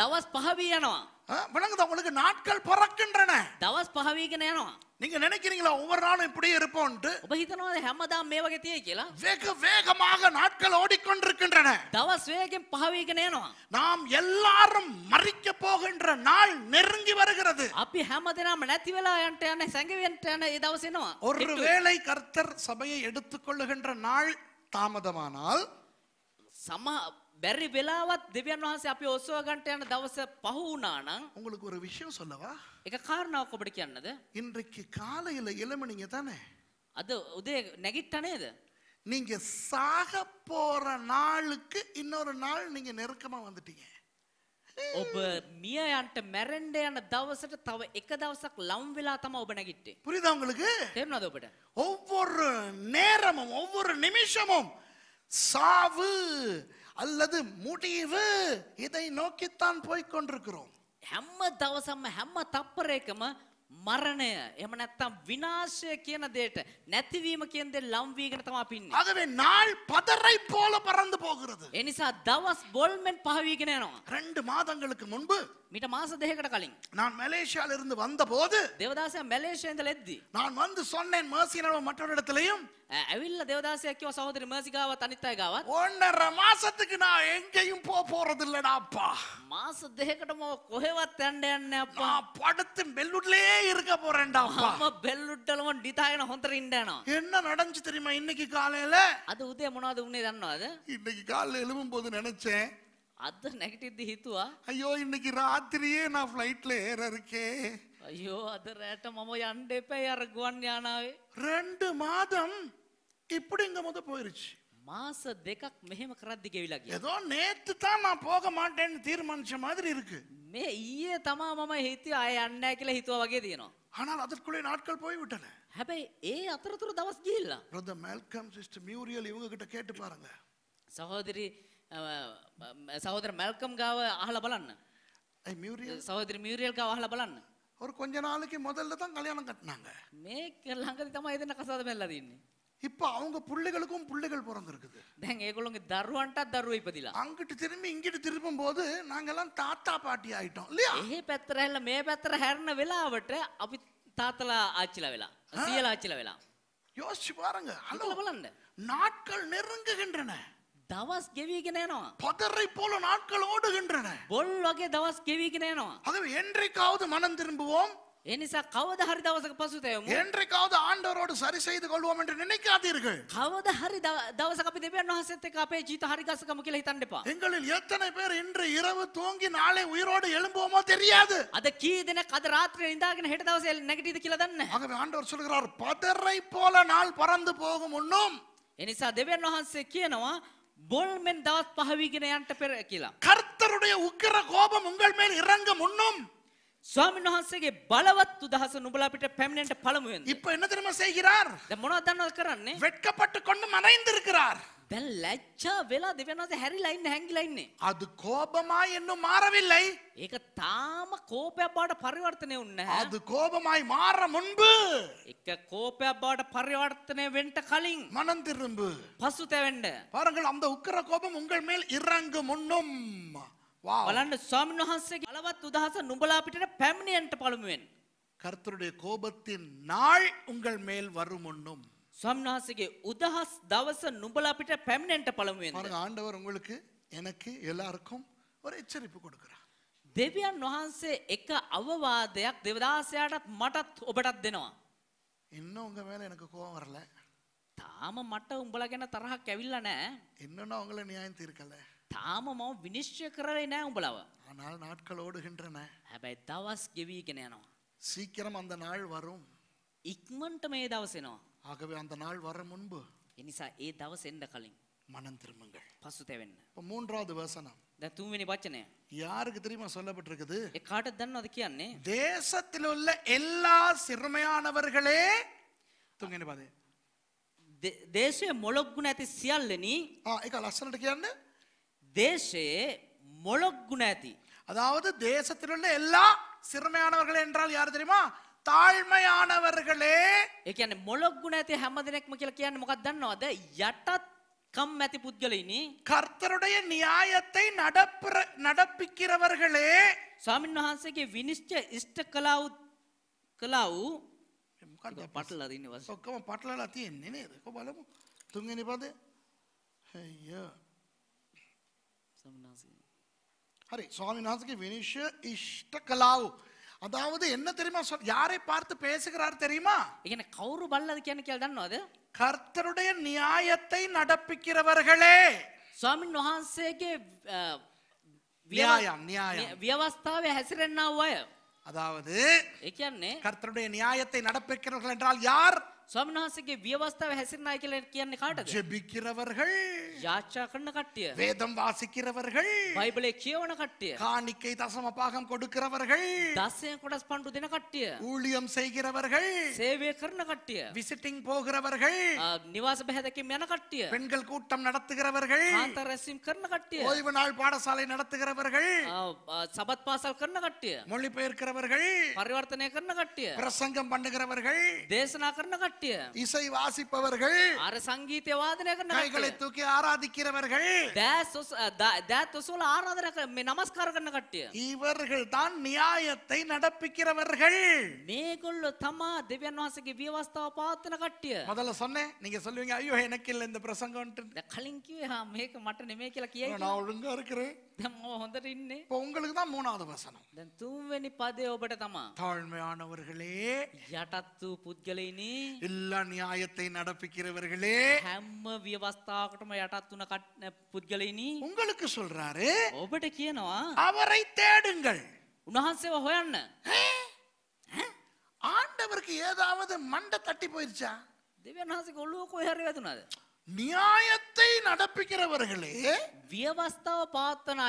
தவஸ் පහ விளங்குதா යනවා உங்களுக்கு நாட்கள் பறக்கின்றன தவஸ் පහ වීගෙන යනවා நீங்க நினைக்கிறீங்களா ஒவ்வொரு நாளும் இப்படியே இருப்போம்ட்டு ඔබ හිතනවාද හැමදාම මේ වගේ තියෙයි வேகமாக நாட்கள் ஓடிக்கொண்டிருக்கின்றன දවස් வேகம் பாவிகனேனோ நாம் எல்லாரும் மறிக்க போகின்ற நாள் நெருங்கி வருகிறது அப்பி හැමදෙනාම නැති වෙලා යන්න යන සැඟවෙන්න යන ඒ දවස් එනවා கர்த்தர் சபையை எடுத்துக்கொள்ளுகின்ற நாள் தாமதமானால் சமா பெரி வேளாவத் திவ்யன் வாசி அப்ப ஒசுவ கண்ட தவச பஹுனானா உங்களுக்கு ஒரு விஷயம் சொல்லவா இக காரண ஒக்கபடிக்க என்னது இன்றைக்கு காலையில இளமணிங்க தானே அது உதய நெகிட்டனே இது நீங்க சாக போற நாளுக்கு இன்னொரு நாள் நீங்க நெருக்கமா வந்துட்டீங்க ஒப்ப மியாண்ட மெரண்டேன தவசட்ட தவ எக்க தவசக் லவ் விலாத்தமா ஒப்ப நெகிட்டு புரியுதா உங்களுக்கு தெரியாது ஒப்பிட ஒவ்வொரு நேரமும் ஒவ்வொரு நிமிஷமும் சாவு அல்லது முடிவு இதை நோக்கித்தான் போய் கொண்டிருக்கிறோம் ஹெம்ம தவசம் ஹெம்ம தப்பரேக்கம மரண எமனத்தம் விநாச கேன தேட்ட நெத்திவீம கேந்த லம் வீகனத்தமா பின் ஆகவே நாள் பதரை போல பறந்து போகிறது எனிசா தவஸ் போல்மென் பாவீகனேனோ ரெண்டு மாதங்களுக்கு முன்பு மீட்ட மாச தேகட කලින් நான் மலேசியால இருந்து வந்தபோது தேவதாசியா இந்த லெத்தி நான் வந்து சொன்னேன் மர்சினோட மற்றொரு இடத்துலயும் அவில்ல දේවදාසයා கிவ சகோதரி මර්සි தனித்தாய் காவ අය மாசத்துக்கு நான் எங்கேயும் போ போறது இல்லடா அப்பா மாச தேகடமோ මම කොහෙවත් அப்பா நான் படுத்து பெல்லுட்லயே இருக்க போறேன்டா அப்பா அம்மா බෙල්ලුට්ටලම டிதாயன හොන්තර என்ன நடந்துச்சு தெரியுமா இன்னைக்கு காலையில அது உதயம் உன்னை වුනේ அது இன்னைக்கு காலையில போது நினைச்சேன் அது நெகட்டிவ் தி ஹித்துவா ஐயோ இன்னைக்கு ராத்திரியே நான் ஃப்ளைட்ல ஏற இருக்கே ஐயோ அது ரேட்ட மாமா அண்டே பேய் இறங்குவான் ஞானாவே ரெண்டு மாதம் இப்படிங்க முத போயிருச்சு மாச දෙකක් මෙහෙම කරද්දි ගෙවිලා ஏதோ நேத்து தான் நான் போக மாட்டேன்னு தீர்மானிச்ச மாதிரி இருக்கு. மே ඊයේ தமா மாமா හිතුවා ஆய යන්නේ නැහැ කියලා හිතුවා ஆனால் அதற்குள்ளே நாட்கள் போய் போய்விட்டன. හැබැයි ඒ අතරතුර දවස් ගිහිල්ලා. Brother Malcolm சிஸ்டர் மியூரியல் இவங்க கிட்ட கேட்டு பாருங்க. சகோதரி சகோதர மெல்கம் காவ ஆகல பலன் சகோதரி மியூரியல் காவ ஆகல பலன் ஒரு கொஞ்ச நாளைக்கு முதல்ல தான் கல்யாணம் கட்டினாங்க மேக் ළඟදි எது என்ன කසාද වෙලා இப்போ அவங்க பிள்ளைகளுக்கும் பிள்ளைகள் பிறந்திருக்குது தேங்க ஏகுலங்க தருவான்டா தருவை பதில அங்கிட்டு திரும்பி இங்கிட்டு திரும்பும் போது நாங்கெல்லாம் தாத்தா பாட்டி ஆயிட்டோம் இல்லையா ஏ பெத்தர இல்ல மே பெத்தர ஹேர்ன விழாவட்ட அப்படி தாத்தலா ஆச்சில விழா சீல ஆச்சில விழா யோசிச்சு பாருங்க ஹலோ நாட்கள் நெருங்குகின்றன தவாஸ் கெவிக்கினேனோ பதரை போல நாட்கள் ஓடுகின்றன பொல் வகை தவாஸ் கெவிக்கினேனோ அது என்றைக்காவது மனம் திரும்புவோம் என்னிசா கவத ஹரி தவசக்கு பசு தேவும் என்றைக்காவது ஆண்டவரோடு சரி செய்து கொள்வோம் என்று நினைக்காதீர்கள் கவத ஹரி தவசக்கு அப்படி தேவையா நோசத்துக்கு அப்பே ஜீத ஹரிகாசக்க முக்கியலை தண்டிப்பா எங்களில் எத்தனை பேர் இன்று இரவு தூங்கி நாளை உயிரோடு எழும்புவோமோ தெரியாது அத கீ தின கத ராத்திரி இந்தாக்கின ஹெட் தவசையில் நெகட்டிவ் கீழே தானே ஆகவே ஆண்டவர் சொல்கிறார் பதரை போல நாள் பறந்து போகும் உன்னும் என்னிசா தேவையா நோசத்துக்கு கீனவா போல்மென் தவத் பஹவிகினையான்ட்ட பெற கீழா கர்த்தருடைய உக்கிர கோபம் உங்கள் மேல் இறங்கும் முன்னும் ස්වාමීන් වහන්සේගේ බලවත් උදහස නුඹලා අපිට පැමිණෙන්න පළමු වෙනවා. இப்போ என்ன தெரியுமா செய்கிறார்? දැන් මොනවද දන්නවද කරන්නේ? வெட்கப்பட்டு கொண்டு மறைந்திருக்கிறார். දැන් ලැජ්ජා වෙලා දෙවියන්වද හැරිලා ඉන්න හැංගිලා ඉන්නේ. அது கோபமாய் இன்னும் மாறவில்லை. ඒක තාම කෝපයක් බවට පරිවර්තනය වුන්නේ නැහැ. அது கோபமாய் மாற முன்பு. එක කෝපයක් බවට පරිවර්තනය වෙන්න කලින් මனம் திரும்பு. පසුතැවෙන්න. பாருங்கள் அந்த உக்கிர கோபம் உங்கள் மேல் இறங்கு முன்னும் බලන්න ස්වාමීන් වහන්සේගේ බලවත් උදහස නුඹලා අපිට පැමිණෙන්න පළමුවෙන් கர்த்தருடைய கோபத்தின் நாள் உங்கள் மேல் வரும் முன்னும் ස්වාමීන් වහන්සේගේ උදහස් දවස නුඹලා අපිට පැමිණෙන්න පළමුවෙන් பாருங்க ஆண்டவர் உங்களுக்கு எனக்கு எல்லாருக்கும் ஒரு எச்சரிப்பு கொடுக்கிறார் දෙවියන් වහන්සේ එක අවවාදයක් දෙවදාසයාටත් මටත් ඔබටත් දෙනවා. இன்னும் உங்க மேல எனக்கு கோபம் வரல தாம මට උඹලා ගැන தரஹா ඇවිල්ලා නෑ. இன்னும் உங்களை நியாயம் தீர்க்கல තාමම විනිශ්චය உங்களாவ නෑ උඹලව. ஆனால் நாட்கள் ஓடுகின்றன. හැබැයි දවස් ගෙවිගෙන சீக்கிரம் அந்த நாள் வரும். ඉක්මනට මේ දවස් ஆகவே அந்த நாள் வர முன்பு. ඒ ஏ ඒ எந்த එන්න மனம் திரும்புங்கள் பசுத்தேவன் இப்போ மூன்றாவது வசனம் இந்த தூவினி பாச்சனே யாருக்கு தெரியுமா சொல்லப்பட்டிருக்குது காட்டு தன் அதுக்கு அண்ணே தேசத்தில் உள்ள எல்லா சிறுமையானவர்களே තුන්ගෙන පදේ දේශය මොලොක්ගුණ ඇති සියල්ලන ඒක ලස්සනට කියන්න தேசே மொழகுணாதி அதாவது தேசத்தில் உள்ள எல்லா சிறுமையானவர்கள் என்றால் யார் தெரியுமா தாழ்மையானவர்களே ඒ කියන්නේ මොළොක්ගුණ ඇති හැම දෙනෙක්ම කියලා කියන්නේ මොකක්ද දන්නවද? යටත් කම් ඇති පුද්ගලයිනි. கர்த்தருடைய நியாயத்தை நடப்புற நடப்பிக்கிறவர்களே ස්වාමීන් වහන්සේගේ විනිශ්චය ඉෂ්ට කළා වූ කළා වූ මොකක්ද පටලලා තියෙන්නේ වස් ඔක්කොම පටලලා තියෙන්නේ නේද? කො බලමු. තුන්වෙනි පදේ. අයියෝ ஹரி சுவாமிநாதனுக்கு வினிஷ இஷ்ட கலாவ் அதாவது என்ன தெரியுமா யாரை பார்த்து பேசுகிறார் தெரியுமா இங்கே கௌரு பல்லதுக்கு என்ன கேள்தான் அது கர்த்தருடைய நியாயத்தை நடப்பிக்கிறவர்களே ස්වාමින් වහන්සේගේ ව්‍යවස්ථාව හැසිරෙන්න්නාව අය. அதாவது கர்த்தருடைய நியாயத்தை நடப்பிக்கிறவர்கள் என்றால் யார் ස්වාමීන් වහන්සේගේ ව්‍යවස්ථාව හැසිරනායි කියලා කියන්නේ කාටද? ජෙபிக்கிறவர்கள் යාචා කරන வேதம் வாசிக்கிறவர்கள் බයිබලේ කියවන කට්ටිය. காணிக்கை தசம பாகம் கொடுக்கிறவர்கள் දසයෙන් කොටස් පණ්ඩු දෙන කට්ටිය. ஊழியம் செய்கிறவர்கள் சேவை කරන கட்டிய விசிட்டிங் போகிறவர்கள் நிவாச பெஹதக்கிம் என கட்டிய பெண்கள் கூட்டம் நடத்துகிறவர்கள் காந்த ரசிம் கர்ண கட்டிய ஓய்வு நாள் பாடசாலை நடத்துகிறவர்கள் சபத் பாசால் கர்ண கட்டிய மொழிபெயர்க்கிறவர்கள் பரிவர்த்தனை கர்ண கட்டிய பிரசங்கம் பண்ணுகிறவர்கள் தேசனா கர்ண கட்டிய නාට්‍ය இசை வாசிப்பவர்கள் අර සංගීතය වාදනය කරන கைகளை කට්ටිය. தூக்கி ஆராதிக்கிறவர்கள் දෑස් ඔස- දා- දෑත් ඔසවල ආරාධනා කර මේ නමස්කාර කරන කට්ටිය. இவர்கள் தான் நியாயத்தை நடப்பிக்கிறவர்கள் මේගොල්ලෝ තමා දෙවියන් වහන්සේගේ ව්‍යවස්ථාව පවත්වන කට්ටිය. முதல்ல சொன்னேன் நீங்க சொல்லுவீங்க ஐயோ எனக்கு இல்ல இந்த பிரசங்கம் දැන් කලින් කිව්වේ හා මේක මට නෙමෙයි කියලා කියයි. කියලා. நான் ஒழுங்கா இருக்கிறேன் දැන් මම හොඳට ඉන්නේ. இப்போ உங்களுக்கு தான் மூணாவது வசனம் දැන් තුන්වෙනි පදේ ඔබට තමා. தாழ்மையானவர்களே යටත් වූ පුද්ගලයිනේ எல்லா நியாயத்தை நடப்பிக்கிறவர்களே හැම්ම ව්‍යවස්ථාවකටම යටත් වන කට්න நீ உங்களுக்கு சொல்றாரு ඔබට කියනවා அவரை தேடுங்கள் උන්වහන්සේව හොයන්න ஆண்டவருக்கு ஏதாவது மண்டை தட்டி போயிருச்சா දෙවන් වහන්සේ ගොල්ලුව කොහර වැතුනාද நியாயத்தை நடப்பிக்கிறவர்களே ව්‍යවස්ථාව පාත්තන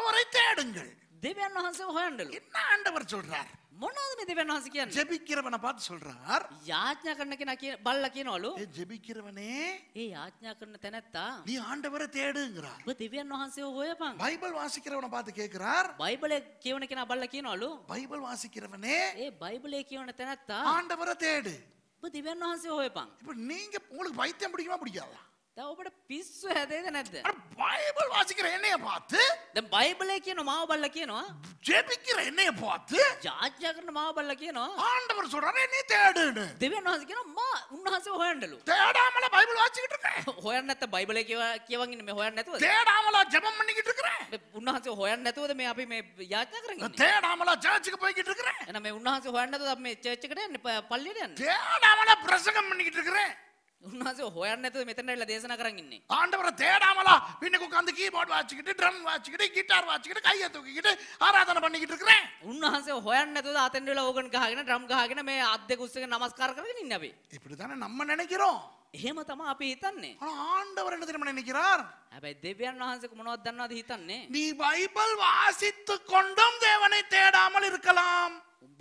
அவரை தேடுங்கள் දෙවන් වහන්සේ හොයන්නලු என்ன ஆண்டவர் சொல்றார் மூணாவது மீது வேணும் ஆசிக்கியன் ஜெபிக்கிறவனை பார்த்து சொல்றார் யாஜ்ஞா கண்ணுக்கு நான் கீழ பல்ல கீழும் ஏ ஜெபிக்கிறவனே ஏ யாஜ்ஞா கண்ணு தெனத்தா நீ ஆண்டவரை தேடுங்கிறார் இப்ப திவ்யன் வாசியோ ஓயப்பாங்க பைபிள் வாசிக்கிறவனை பார்த்து கேட்கிறார் பைபிளே கீவனுக்கு நான் பல்ல கீழும் பைபிள் வாசிக்கிறவனே ஏ பைபிளே கீவன தெனத்தா ஆண்டவரை தேடு இப்ப திவ்யன் வாசியோ ஓயப்பாங்க இப்ப நீங்க உங்களுக்கு பைத்தியம் பிடிக்குமா பிடிக்காதா දැන් ඔබට පිස්සු හැදෙයිද නැද්ද? අර බයිබල් වාසිකර එන්නේ පාත්. දැන් බයිබලේ කියන මාව බල්ලා කියනවා. ජේපි කිර එන්නේ පාත්. ජාජ්ජා කරන මාව බල්ලා කියනවා. ආණ්ඩවර සොරර එන්නේ තේඩන. දෙවියන් වහන්සේ කියනවා මා උන්වහන්සේව හොයන්නලු. තේඩාමල බයිබල් වාසිකර කරේ. හොයන්න නැත්නම් බයිබලේ කියවන් ඉන්නේ මේ හොයන්න නැතුවද? තේඩාමල ජපම්මණිකට කරේ. මේ උන්වහන්සේ හොයන්න නැතුවද මේ අපි මේ යාඥා කරන්නේ? තේඩාමල ජාජ්ජික පොයිකට කරේ. එහෙනම් මේ උන්වහන්සේ හොයන්න නැතුවද අපි මේ චර්ච් එකට යන්නේ පල්ලියට යන්නේ? තේඩාමල ප්‍රසංගම් මණිකට කරේ. උන්වහන්සේ හොයන්න නැතුව මෙතන ඇවිල්ලා දේශනා කරන් ඉන්නේ. ආண்டவரை தேடாமலா பின்னுக்கு உட்காந்து கீபோர்ட் வாசிக்கிட்டு ட்ரம் வாசிக்கிட்டு கிட்டார் வாசிக்கிட்டு கையை தூக்கிக்கிட்டு ஆராதனை பண்ணிக்கிட்டு இருக்கிறேன். උන්වහන්සේ හොයන්න නැතුව ආතෙන් වෙලා ඕගන් ගහගෙන ඩ්‍රම් ගහගෙන මේ අත් දෙක උස්සගෙන নমස්කාර කරගෙන ඉන්නේ අපි. இப்படிதானே நம்ம நினைக்கிறோம். එහෙම තමයි අපි හිතන්නේ. ஆண்டவர் என்ன தெரியுமா நினைக்கிறார்? හැබැයි දෙවියන් වහන්සේ මොනවද දන්නවද හිතන්නේ? நீ பைபிள் வாசித்து கொண்டும் தேவனை தேடாமல் இருக்கலாம்.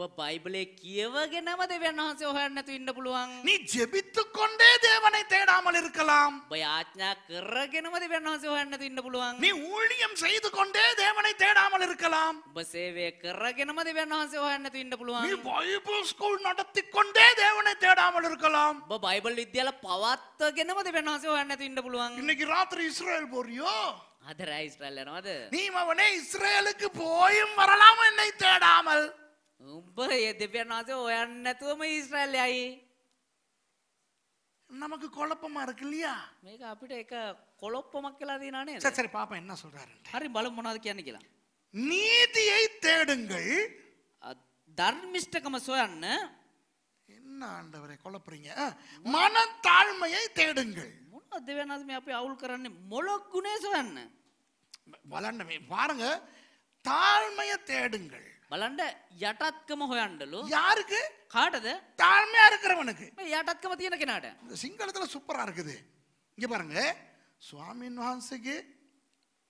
ඔබ බයිබලේ කියවගෙනම දෙවන් වහන්සේ හොයන්නතු ඉන්න පුළුවන් நீ ஜெபித்து கொண்டே தேவனை தேடாமல் இருக்கலாம் ඔබ යාඥා කරගෙනම දෙවන් වහන්සේ හොයන්නතු ඉන්න පුළුවන් நீ ஊழியம் செய்து கொண்டே தேவனை தேடாமல் இருக்கலாம் ඔබ සේවය කරගෙනම දෙවන් වහන්සේ හොයන්නතු ඉන්න நீ පුළුවන් பைபிள் ஸ்கூல் நடத்தி கொண்டே தேவனை தேடாமல் இருக்கலாம் ඔබ බයිබල් විද්‍යාල පවත්වගෙනම දෙවන් වහන්සේ හොයන්නතු ඉන්න පුළුවන් இன்னைக்கு ராத்திரி இஸ்ரேல் போறியோ අදරයි ස්ට්‍රල් යනවද நீ அவனே இஸ்ரேலுக்கு போயும் வரலாம் என்னை தேடாமல் උඹ ඒ දෙවියන් වහන්සේ හොයන්න නැතුවම ඊශ්‍රායලෙ යයි. நமக்கு குழப்பமா இருக்கு இல்லையா මේක අපිට එක කොළොප්පමක් කියලා දිනා නේද? சரி சரி பாப்பா என்ன சொல்றாருன்னு හරි බලමු මොනවද කියන්නේ කියලා. நீதியை தேடுங்கள் தர்மிஷ்டகம சோயන්න என்ன ஆண்டவரை குழப்புறீங்க மன தாழ்மையை தேடுங்கள் මොන දෙවියන් වහන්සේ මේ අපි අවුල් කරන්නේ මොළොක් ගුණේ සොයන්න බලන්න මේ பாருங்க தாழ்மையை தேடுங்கள் බලන්ඩ යටත්කම හොයන්ඩලු යාருக்கு කාටද தாழ்மையா இருக்கிறவனுக்கு යටත්කම තියෙන කෙනාට இந்த சிங்களத்துல சூப்பரா இருக்குது இங்க பாருங்க ස්වාමීන් වහන්සේගේ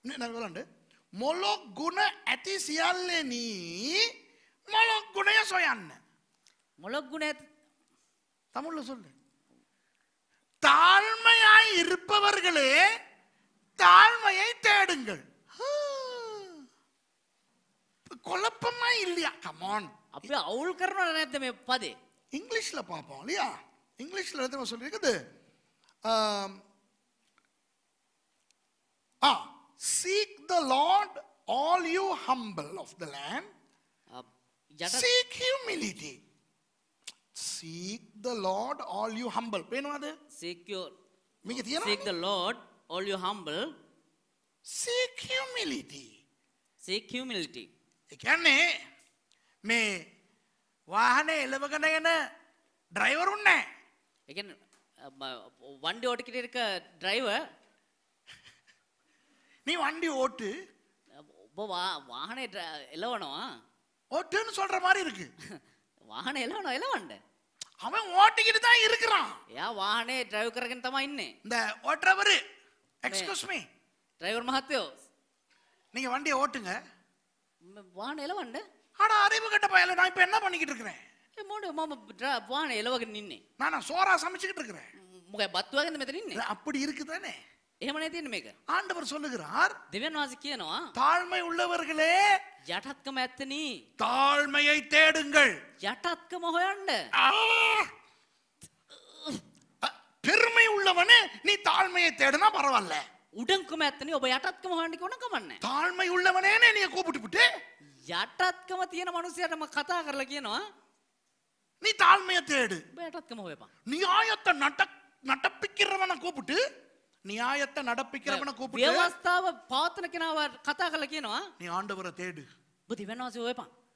නේ නේද බලන්න මොලොක් ගුණ ඇති සියල්ලෙනි මොලොක් ගුණය සොයන්න මොලොක් குண தமிழ்ல சொல்லு தாழ்மையாய் இருப்பவர்களே தாழ்மையை தேடுங்கள் குழப்பமா இல்லையா கமான் அப்படியே அவள் கரணம் பாதி இங்கிலீஷில் பார்ப்போம் இல்லையா இங்கிலீஷில் எழுத்து சொல்லியிருக்குது ah seek the Lord all you humble of the land seek humility seek the Lord all you humble வேணும் அது செக்யூர் மிக தீரம் seek the Lord all you humble seek humility seek humility එකන්නේ මේ වාහනේ එලවගෙන එන ඩ්‍රයිවර් උන්නේ එකන් வண்டி ஓட்டிக்கிட்டு இருக்க டிரைவர் நீ வண்டி ஓட்டு வாகன இலவனம் ஓட்டுன்னு சொல்ற மாதிரி இருக்கு வாகன இலவனம் இலவண்ட அவன் ஓட்டிக்கிட்டு தான் இருக்கிறான் ஏன் வாகனே டிரைவ் கரகன் தமா இன்னே இந்த ஓட்டுறவரு எக்ஸ்கியூஸ் மீ டிரைவர் மகாத்தியோ நீங்க வண்டியை ஓட்டுங்க வான இலவண்டு ஆனா அறிவு கட்ட பயல நான் இப்ப என்ன பண்ணிக்கிட்டு இருக்கிறேன் மூணு மாமா வான இலவக நின்னு நான் சோறா சமைச்சுக்கிட்டு இருக்கிறேன் பத்து வகை இந்த மாதிரி நின்னு அப்படி இருக்குதானே ஏமனே ஆண்டவர் சொல்லுகிறார் திவ்யன்வாசி கேனவா தாழ்மை உள்ளவர்களே යටත්කම எத்தனி தாழ்மையை தேடுங்கள் යටත්කම හොයන්න பெருமை உள்ளவனு நீ தாழ்மையை தேடுனா பரவாயில்ல උඩංකම ඇත්තනේ ඔබ යටත්කම හොයන්න කිව්වොත් කමන්නේ. තාල්මයි උල්ලවනේ නේ නිය කෝපුටි පුටේ. යටත්කම තියෙන මිනිහයටම කතා කරලා කියනවා நீ தாழ்மையை தேடு நியாயத்தை நட நடப்பிக்கிறவனை கூப்பிட்டு நியாயத்தை நடப்பிக்கிறவனை கூப்பிட்டு வியவஸ்தாவை பார்த்தனக்கினாவ கதாகலக்கினா நீ ஆண்டவரை தேடு புத்தி வேணும் ஓய்ப்பான்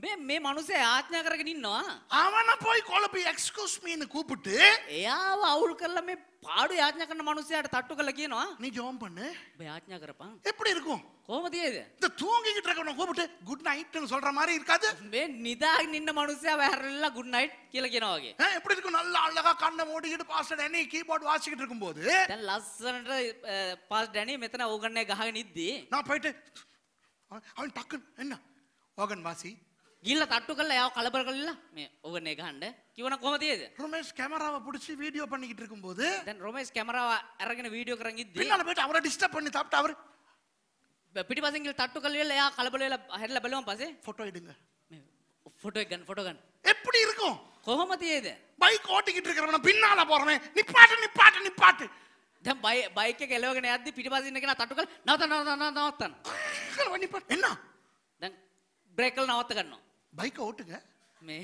මේ මේ මනුස්සය ආඥා කරගෙන ඉන්නවා ආවන පොයි කොළපි එක්ස්කියුස් මීන கூப்பிட்டு එයාව අවුල් කරලා මේ පාඩු යාඥා කරන මනුස්සයාට තට්ටු කරලා කියනවා நீ ஜோம் பண்ணு ඔබ යාඥා කරපන් எப்படி இருக்கும் கோமதி இது இந்த தூங்கிக்கிட்டு இருக்கவன கூப்பிட்டு குட் நைட்னு சொல்ற மாதிரி இருக்காது மே நிதாக நின்ன மனுஷயா வேற எல்லாம் குட் நைட் கீழ கேனவாகே எப்படி இருக்கும் நல்ல அழகா கண்ணை மூடிக்கிட்டு பாஸ்டர் டேனி கீபோர்ட் வாசிக்கிட்டு இருக்கும்போது தென் லஸ்ஸன்ற பாஸ்டர் டேனி மெத்தன ஓகன்னே கஹக நித்தி நான் போயிட்டு அவன் டக்குன்னு என்ன ஓகன் வாசி ගිල්ල තට්ටු කල්ලා යාව කලබල කළා මේ ඕගනේ ගහන්න කිවන කොහොමද ඒද ரொமேஷ் கேமராவை பிடிச்சி வீடியோ பண்ணிக்கிட்டு இருக்கும்போது දැන් ரொமேஷ் කැමරාව අරගෙන වීඩියෝ කරන් ඉද්දි பின்னால போயிட்டு அவரை டிஸ்டர்ப் பண்ணி சாப்பிட்டு அவர் පිටිපස්සෙන් ගිහලා තට්ටු කල්ලා එයා කලබල වෙලා හැරිලා බලුවන් පස්සේ போட்டோ எடுங்க මේ போட்டோ ගන්න போட்டோ ගන්න எப்படி இருக்கும் කොහොමද ඒද பைக் ஓட்டிக்கிட்டு இருக்கிறவன பின்னால போறவன் நிப்பாட்டு நிப்பாட்டு நிப்பாட்டு දැන් බයි බයික එක එලවගෙන යද්දි පිටිපස්සෙ ඉන්න කෙනා තට්ටු කළා නවත නවත නවත නවත්තන්න. කරවන්න ඉන්න. දැන් බ්‍රේක් කළා නවත්ත ගන්නවා. பைக்கை ஓட்டுங்க மே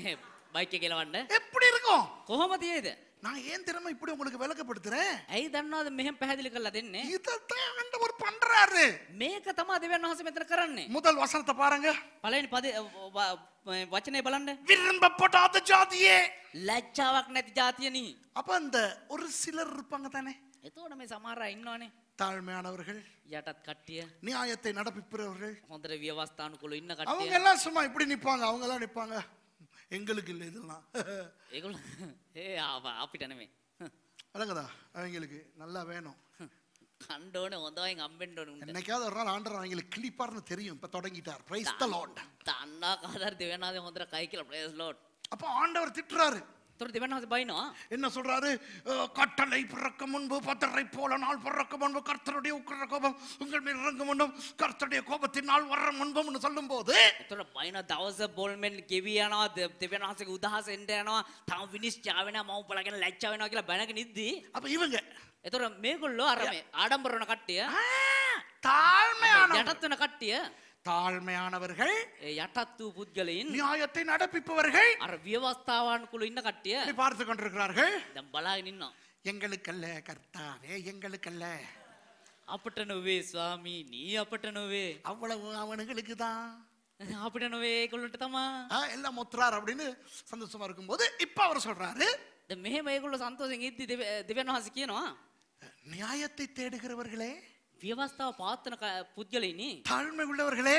பைக்கை கிளவண்ட எப்படி இருக்கும் කොහොම තියේද நான் ஏன் திறமை இப்படி உங்களுக்கு விளக்கப்படுத்துறேன் ඇයි දන්නවද මෙහෙම පැහැදිලි කරලා දෙන්නේ இதைத்தான் ஆண்டவர் பண்றாரு මේක තමයි දෙවියන් වහන්සේ මෙතන කරන්නේ முதல் வசனத்தை பாருங்க පළවෙනි පදේ ව- ව- වචනේ බලන්න விரும்பப்படாத ஜாதியே ලැජ්ජාවක් නැති જાතියනි අපන්ද ஒரு சிலர் இருப்பாங்க தானே එතකොට මේ සමහර අය ඉන්නවනේ தாழ்மையானவர்கள் යටත් கட்டிய நியாயத்தை நடப்பிப்பவர்கள் හොඳට ව්‍යවස්ථානුකූලව ඉන්න அவங்க කට්ටිය எல்லாம் சும்மா இப்படி நிப்பாங்க அவங்க எல்லாம் நிப்பாங்க எங்களுக்கு இல்லை இதெல்லாம் ඒගොල්ලෝ ඒ අපිට නෙමෙයි விளங்குதா அவங்களுக்கு நல்லா வேணும் கண்டோன்னு හොඳවයින් අම්බෙන්න ඕන උන්ට ஒரு நாள் ஆண்டவர் அவங்களுக்கு கிளிப்பார்னு தெரியும் இப்ப தொடங்கிட்டார் பிரைஸ் த லார்ட் தன்னா காதர் දෙවනාද හොඳට கைக்கல කියලා ප්‍රේස් அப்ப ஆண்டவர் திட்டுறாரு තොර දෙවන්නහස බයිනවා என்ன சொல்றாரு அஹ், கட்டளை பிறக்க முன்பு பத்தரை போல நாள் பிறக்க முன்பு கர்த்தருடைய உக்கிர கோபம் உங்கள் மேல் இறங்க முன்னும் கர்த்தருடைய கோபத்தின் நாள் வர முன்பும்னு சொல்லும்போது එතොට බයින දවස බොල්මෙන් ගෙවියනවා ද- දෙවන්නහසක උදහස එන්ට යනවා තම විනිශ්චාවෙන මව පලගෙන ලැච්ච වෙනවා කියලා බැනක නිද්දී அப்ப இவங்க එතොට මේකොල්ලෝ අරම ආඩම්බරණ කට්ටිය ආ, தாழ்மையானவர்கள். යටත්වන කට්ටිය தாழ்மையானவர்கள் நியாயத்தை நடப்பிப்பவர்கள் பார்த்து கொண்டிருக்கிறார்கள் எங்களுக்கல்ல கர்த்தாவே எங்களுக்கல்ல අපට නොවේ நீ අපට அவ்வளவு அவனுங்களுக்கு தான் අපිට නොවේ எல்லாம் முத்துறார் அப்படின்னு சந்தோஷமா இருக்கும்போது இப்ப அவர் சொல்றாரு இந்த ඒගොල්ලෝ සන්තෝෂෙන් ඉද්දි දෙවියන් වහන්සේ කියනවා தேடுகிறவர்களே வியவஸ்தாவ பாத்தன க நீ தாழ்மை உள்ளவர்களே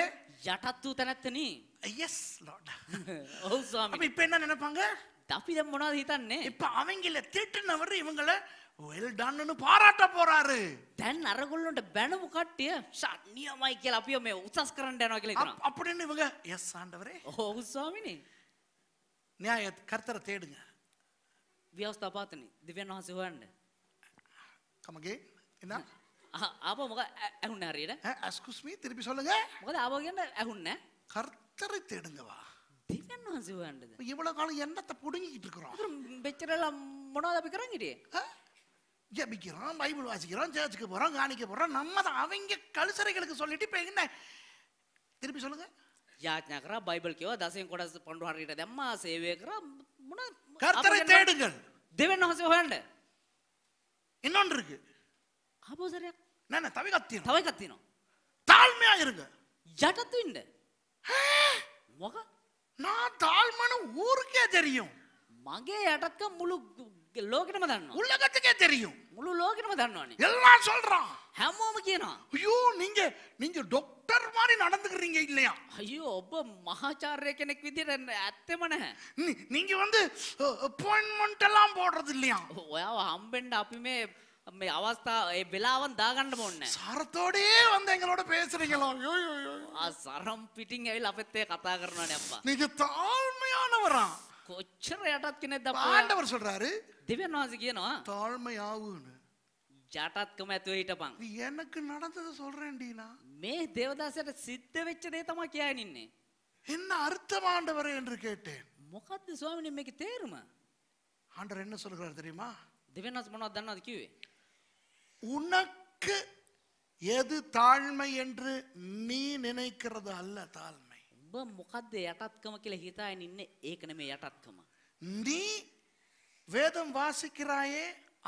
யடத்து நீ எஸ் லார்ட் ஓ சாமி அப்ப இப்ப என்ன நினைப்பாங்க தப்பிதம் போனாதே தானே இப்ப அவங்கள திட்டுனவர் இவங்கள வெல் டன்னு பாராட்ட போறாரு தென் அரகுள்ளோட பணவு காட்டி சன்னியமாய் கேல அப்பியமே உச்சஸ்கரண்டே நோக்கில இருக்கான் அப்படினு இவங்க எஸ் ஆண்டவரே ஓ சாமி நீ நியாய கர்த்தரை தேடுங்க வியவஸ்தா பாத்தனி திவ்யநாசி ஹோண்ட கமகே என்ன அப்போ முக அகுண்ணா அறியட அஸ்குஸ்மி திருப்பி சொல்லுங்க முதல்ல என்ன அகுண்ண கர்த்தரை தேடுங்க தேடுங்கவா தினம் சிவாண்டது இவ்வளவு காலம் எண்ணத்தை புடுங்கிக்கிட்டு இருக்கிறோம் பெச்சரெல்லாம் மனோதை பிக்கிறாங்கிட்டே ஜபிக்கிறோம் பைபிள் வாசிக்கிறோம் சேர்ச்சுக்கு போகிறோம் காணிக்க போறோம் நம்ம தான் அவங்க கழுசறைகளுக்கு சொல்லிட்டு இப்போ என்ன திருப்பி சொல்லுங்க பைபிள் கேவா தசையும் கூட பண்ணுவாருங்கிறது அம்மா சேவைக்கிறா கர்த்தரை தேடுங்கள் தேவன் இன்னொன்று இருக்கு ආපෝසරයක් නෑ නෑ තව එකක් තියෙනවා. තව එකක් තියෙනවා. තාල්මයා இருங்க. යටත් වෙන්න. நான் தாழ்மன ஊருக்கே தெரியும். මගේ යටත්කම් මුළු ලෝකෙටම දන්නවා. உலகத்துக்கே தெரியும். முழு லோகனமா தரணும் எல்லாம் சொல்றான் ஹெமோம கேனா ஐயோ நீங்க நீங்க டாக்டர் மாதிரி நடந்துக்கிறீங்க இல்லையா ஐயோ ඔබ மகாச்சாரிய කෙනෙක් විදියට ඇත්තම නැහැ நீங்க வந்து அப்பாயின்ட்மென்ட் எல்லாம் போடுறது இல்லையா ඔයාව හම්බෙන්න අපි මේ அவஸ்தா விழாவன் දාගන්න ඕන්නේ. සරතෝඩේ වන්ද එங்களோட பேசுறீங்களா? ஐயோ ஐயோ. ஆ சரம் පිටින් ඇවිල්ලා අපෙත් ඒ කතා කරනවානේ අප්පා. நீங்க தாழ்மையானவரா? කොච්චර යටත් කෙනෙක්ද අප්පා? ආண்டவர் சொல்றாரு. දිව්‍යන් වහන්සේ කියනවා தாழ்மையாவுன்னு. ජටත්කම ඇතුව හිටපන්. எனக்கு நடந்தது சொல்றேன்டினா. මේ දේවදාසයට සිද්ධ වෙච්ච දේ තමයි කියන්න ඉන්නේ. என்ன அர்த்தம் ஆண்டவரே என்று கேட்டேன். මොකද්ද ස්වාමීනි මේකේ තේරුම? ஆண்டவர் என்ன சொல்றாரு தெரியுமா? දිව්‍යන් වහන්සේ මොනවද දන්නවද කිව්වේ? உனக்கு எது தாழ்மை என்று நீ நினைக்கிறது அல்ல தாழ்மை ඔබ මොකක්ද යටත්කම කියලා හිතාගෙන ඉන්නේ ඒක නෙමෙයි යටත්කම. நீ வேதம் வாசிக்கிறாயே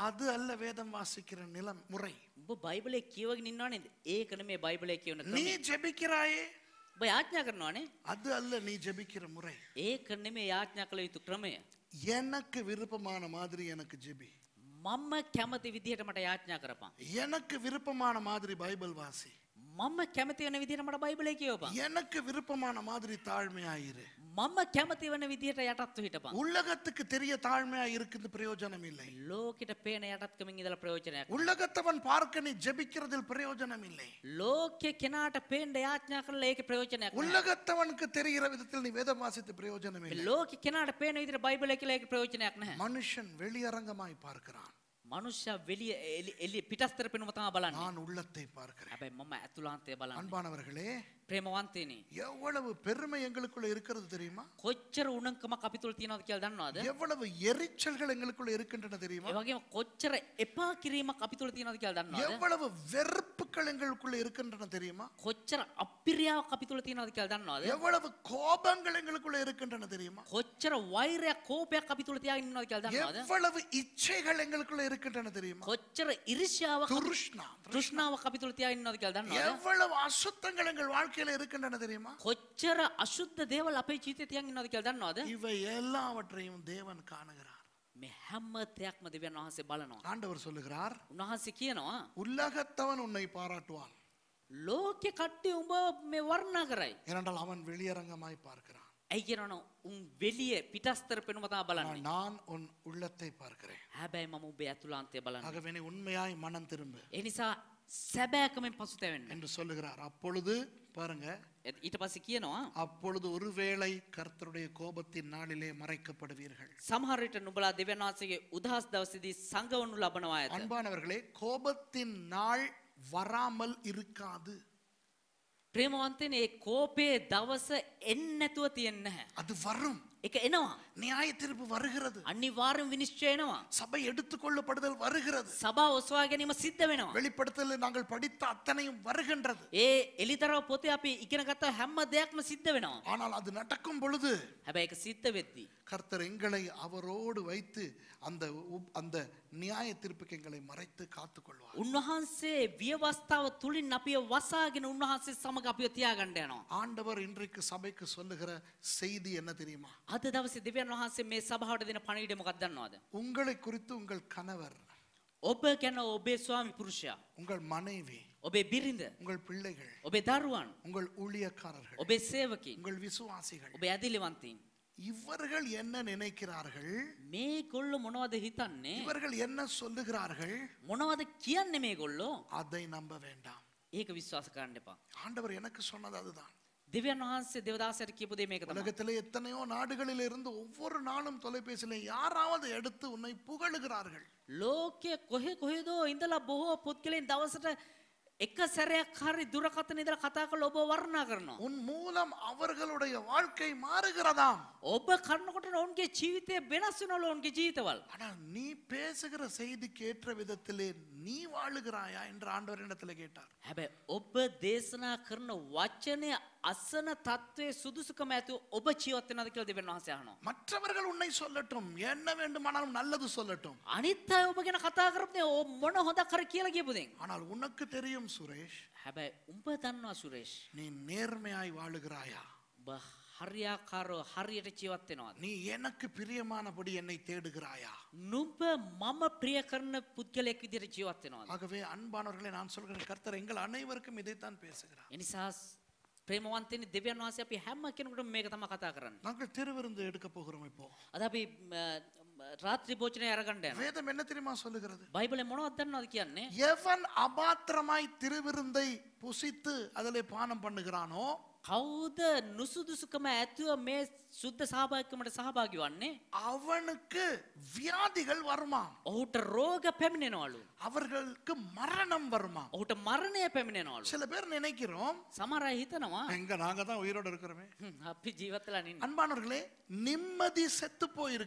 அது அல்ல வேதம் வாசிக்கிற நிலம் முறை ඔබ බයිබලේ කියවගෙන ඉන්නවා නේද? ඒක නෙමෙයි நீ ஜெபிக்கிறாயே ඔබ යාඥා කරනවා නේ? அது அல்ல நீ ஜெபிக்கிற முறை ඒක නෙමෙයි යාඥා කළ எனக்கு விருப்பமான மாதிரி எனக்கு ஜெபி மம்ம கெமத்தி வித்தியட்ட மட்ட யாச்சனா கரப்பான் எனக்கு விருப்பமான மாதிரி பைபிள் வாசி மம்ம கெமத்தி என்ன வித்தியட்ட மட்ட பைபிளே கேப்பான் எனக்கு விருப்பமான மாதிரி தாழ்மையாயிரு මම කැමති වන විදිහට හිටපන්. தெரிய தாழ்மையா இருக்குது பிரயோஜனம் இல்லை. පේන යටත්කමින් ඉඳලා ප්‍රයෝජනයක්. உலகத்தவன் பார்க்க நீ பிரயோஜனம் ලෝකෙ කෙනාට පේන්න යාඥා කරලා ඒකේ ප්‍රයෝජනයක්. விதத்தில் நீ வேதம் பிரயோஜனம் இல்லை. ලෝකෙ කෙනාට පේන විදිහට බයිබලය மனுஷன் வெளியரங்கமாய் பார்க்கிறான். மனுஷா வெளிய எலி பிட்டஸ்தர பெண்ணுமா தான் பலன் நான் உள்ளத்தை பார்க்கிறேன் அப்ப மம்ம அத்துலாந்தே பலன் அன்பானவர்களே ප්‍රේමවන්තයනි. எவ்வளவு பெருமை எங்களுக்குள்ள இருக்கிறது தெரியுமா? කොච්චර උණුකමක් අපි තුල තියෙනවද எவ்வளவு எரிச்சல்கள் எங்களுக்குள்ள இருக்கின்றன தெரியுமா? ඒ எப்பா කොච්චර එපා කිරීමක් எவ்வளவு வெறுப்புகள் எங்களுக்குள்ள இருக்கின்றன தெரியுமா? கொச்சர அப்பிரியா අපි තුල තියෙනවද எவ்வளவு கோபங்கள் எங்களுக்குள்ள இருக்கின்றன தெரியுமா? கொச்சர வைர කෝපයක් අපි තුල තියාගෙන எவ்வளவு இச்சைகள் எங்களுக்குள்ள இருக்கின்றன தெரியுமா? කොච්චර ඉරිෂ්‍යාවක් கிருஷ்ணா கிருஷ்ணாவை අපි තුල තියාගෙන எவ்வளவு அசுத்தங்கள் எங்கள் வாழ்க்கை வாழ்க்கையில இருக்கின்றன தெரியுமா கொச்சர அசுத்த தேவல் அப்பை சீத்தி தியாங்க இன்னொரு கேள் தான் இவை எல்லாவற்றையும் தேவன் காணுகிறார் மே ஹம்ம சொல்லுகிறார் நாசி உலகத்தவன் உன்னை பாராட்டுவான் லோக்கி கட்டி உம்ப வர்ணகரை ஏனென்றால் அவன் வெளியரங்கமாய் பார்க்கிறான் உன் வெளியே பிதாஸ்தர பலன் நான் உன் உள்ளத்தை பார்க்கிறேன் ஹபே மம உபே அதுலாந்தே பலன் உண்மையாய் மனம் திரும்ப எனிசா சபேக்கமே பசு தேவன் என்று சொல்லுகிறார் அப்பொழுது பாருங்க ஈட்ட பாசிக் கியனவா அப்பொழுது ஒருவேளை கர்த்தருடைய கோபத்தின் நாளிலே மறைக்கப்படுவீர்கள் சமஹாரிட்ட நுபலா திவ்யநாசிக உதாஸ் தவசிதி சங்கவனு லபனவாய் அன்பானவர்களே கோபத்தின் நாள் வராமல் இருக்காது பிரேமவந்தின் ஏ கோபே தவச என்னத்துவத்து என்ன அது வரும் එක එනවා. න්‍යාය තීර්පு வருகிறது. අනිවාර්යෙන් විනිශ්චය சபை சபை கொள்ளப்படுதல் வருகிறது. சபா ඔසවා ගැනීම සිද්ධ වෙනවා. வெளிப்படுத்தலில் நாங்கள் படித்த அத்தனையும் வருகின்றது. ඒ එලිතරව පොතේ අපි ඉගෙනගත්ත හැම දෙයක්ම සිද්ධ වෙනවා. ஆனால் அது நடக்கும் பொழுது හැබැයි ඒක සිද්ධ கர்த்தர் எங்களை அவரோடு வைத்து அந்த அந்த நியாய தீர்ப்புக்கு எங்களை மறைத்து காத்துக்கொள்வார் உன்வහන්සේ வியவஸ்தாவ තුලින් අපිව වසාගෙන උන්වහන්සේ සමග අපිව තියාගන්න යනවා ஆண்டவர் இன்றைக்கு சபைக்கு சொல்லுகிற செய்தி என்ன தெரியுமா அது தவசி திவ்யன் வகாசி மே சபாவோட தின பணியிட முகத் தன்னோது உங்களை குறித்து உங்கள் கணவர் ஒப்ப கென்ன ஒபே சுவாமி புருஷா உங்கள் மனைவி ஒபே பிரிந்த உங்கள் பிள்ளைகள் ஒபே தருவான் உங்கள் ஊழியக்காரர்கள் ஒபே சேவகி உங்கள் விசுவாசிகள் ஒபே அதிலிவாந்தி இவர்கள் என்ன நினைக்கிறார்கள் மே கொள்ளு முனவாத ஹிதான்னே இவர்கள் என்ன சொல்லுகிறார்கள் முனவாத கியான்னு மே கொள்ளு அதை நம்ப வேண்டாம் ஏக விசுவாச கண்டிப்பா ஆண்டவர் எனக்கு சொன்னது அதுதான் திவ்யநாசி தேவதாசர் கீபு தேமேக உலகத்தில் எத்தனையோ நாடுகளில் இருந்து ஒவ்வொரு நாளும் தொலைபேசியில் யாராவது எடுத்து உன்னை புகழுகிறார்கள் ලෝකය கொஹே කොහෙදෝ இந்தலா போகோ පුද්ගලයන් දවසට එක සැරයක් හරි துரகத்தன் ඉඳලා கதாக்கள் කරලා ඔබ වර්ණනා உன் மூலம் அவர்களுடைய வாழ்க்கை மாறுகிறதாம் ஒப்ப කරනකොට ඔවුන්ගේ ජීවිතය වෙනස් වෙනවලු ඔවුන්ගේ ජීවිතවල. ஆனால் நீ பேசுகிற செய்தி கேட்ட விதத்திலே நீ வாழுகிறாயா என்று ஆண்டவர் இடத்துல கேட்டார். හැබැයි ஒப்ப දේශනා කරන வச்சனே அசன தத்துவே சுதுசுக்கம் ஏத்து ஒப ஜீவத்தினது கேள்வி வேணும் ஆசை மற்றவர்கள் உன்னை சொல்லட்டும் என்ன வேண்டுமானாலும் நல்லது சொல்லட்டும் அனித்த உபகின கதாகரப்னே ஓ மன ஹொந்த கர கீழ கேபுதே ஆனால் உனக்கு தெரியும் சுரேஷ் ஹபே உம்ப தன்னா சுரேஷ் நீ நேர்மையாய் வாழுகிறாயா ப ஹரியாக்காரு ஹரியட ஜீவத்தினோ நீ எனக்கு பிரியமானபடி என்னை தேடுகிறாயா நும்ப மம பிரியக்கரண புத்தலை கிதிர ஜீவத்தினோ ஆகவே அன்பானவர்களை நான் சொல்கிறேன் கர்த்தர் எங்கள் அனைவருக்கும் இதைத்தான் பேசுகிறார் எனிசாஸ் ප්‍රේමවන්තනි දෙවියන් වහන්සේ அப்படி හැම කෙනෙකුටම மேகதமா තමයි කතා நாங்கள் திருவிருந்து எடுக்க போகிறோம் இப்போ. அது අපි ராத்திரி போஜனை இறகண்டே வேதம் என்ன தெரியுமா சொல்லுகிறது பைபிளை மனோத்தன் அதுக்கு எவன் அபாத்திரமாய் திருவிருந்தை புசித்து அதில் பானம் பண்ணுகிறானோ කවුද නුසුදුසුකම ඇතුව මේ සුද්ධ සහභාගිකමට සහභාගි වන්නේ? அவனுக்கு வியாதிகள் வருமா? ඔහුට රෝග පැමිණෙනවලු. அவர்களுக்கு மரணம் வருமா? ඔහුට මරණය පැමිණෙනවලු. சில பேர் நினைக்கிறோம். සමහර හිතනවා. எங்க நாங்க தான் உயிரோட இருக்கிறோமே. අපි ජීවත්ලා නින්න. அன்பானவர்களே நிம்மதி செத்து போய்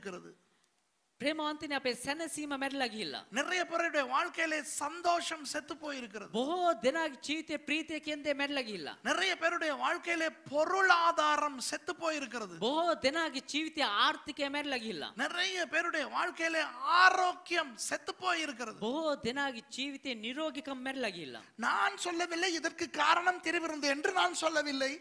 பிரேமாந்தின் අපේ சனசீம මැරිලා ගිහිල්ලා நிறைய பேருடைய வாழ்க்கையில சந்தோஷம் செத்து போய் இருக்கிறது බොහෝ දෙනාගේ ජීවිතේ கேந்தே කියන්නේ මැරිලා நிறைய பேருடைய வாழ்க்கையில பொருளாதாரம் செத்து போய் இருக்கிறது බොහෝ දෙනාගේ ජීවිතේ ආර්ථිකය මැරිලා ගිහිල්ලා நிறைய பேருடைய வாழ்க்கையில ஆரோக்கியம் செத்து போய் இருக்கிறது බොහෝ දෙනාගේ நிரோகிக்கம் නිරෝගිකම් லகில்ல நான் சொல்லவில்லை இதற்கு காரணம் திருவிருந்து என்று நான் சொல்லவில்லை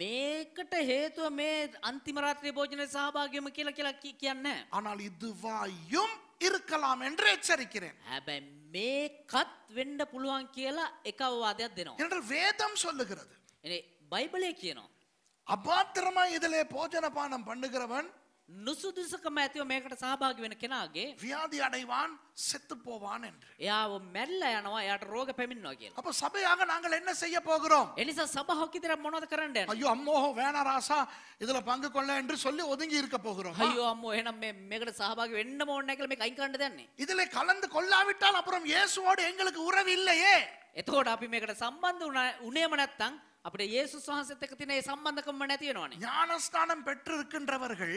මේකට හේතුව මේ අන්තිම රාත්‍රියේ භෝජනයේ සහභාගීවම කියලා කියලා කියන්නේ ஆனால் இதுவாயும் இருக்கலாம் என்று எச்சரிக்கிறேன் හැබැයි මේකත් වෙන්න පුළුවන් කියලා එක අවවාදයක් දෙනවා என்றால் வேதம் சொல்லுகிறது பைபிளே කියනවා அபாத்திரமா இதிலே போஜனபானம் பண்ணுகிறவன் நுசுதுசுக்கு மேத்தியோ மேகட சாபாகி வென கினாகே வியாதி அடைவான் செத்து போவான் என்று யாவ மெல்ல யானவா யாட ரோக பெமின் நோகில் அப்ப சபையாக நாங்கள் என்ன செய்ய போகிறோம் எனிசா சபா ஹோக்கிதிர மொனத கரண்டே ஐயோ அம்மோ வேணா ராசா இதுல பங்கு கொள்ள என்று சொல்லி ஒதுங்கி இருக்க போகிறோம் ஐயோ அம்மோ ஏனம் மே மேகட சாபாகி வென்னமோ நேக்கல மே கை காண்டதன்னே இதுல கலந்து கொள்ளாவிட்டால் அப்புறம் இயேசுவோடு எங்களுக்கு உறவு இல்லையே எதோட அப்ப மேகட சம்பந்த உணேம நத்தம் அப்படியே இயேசு சுவாசத்துக்கு தினை சம்பந்தக்கம் பண்ண தீனோனே ஞானஸ்தானம் பெற்று இருக்கின்றவர்கள்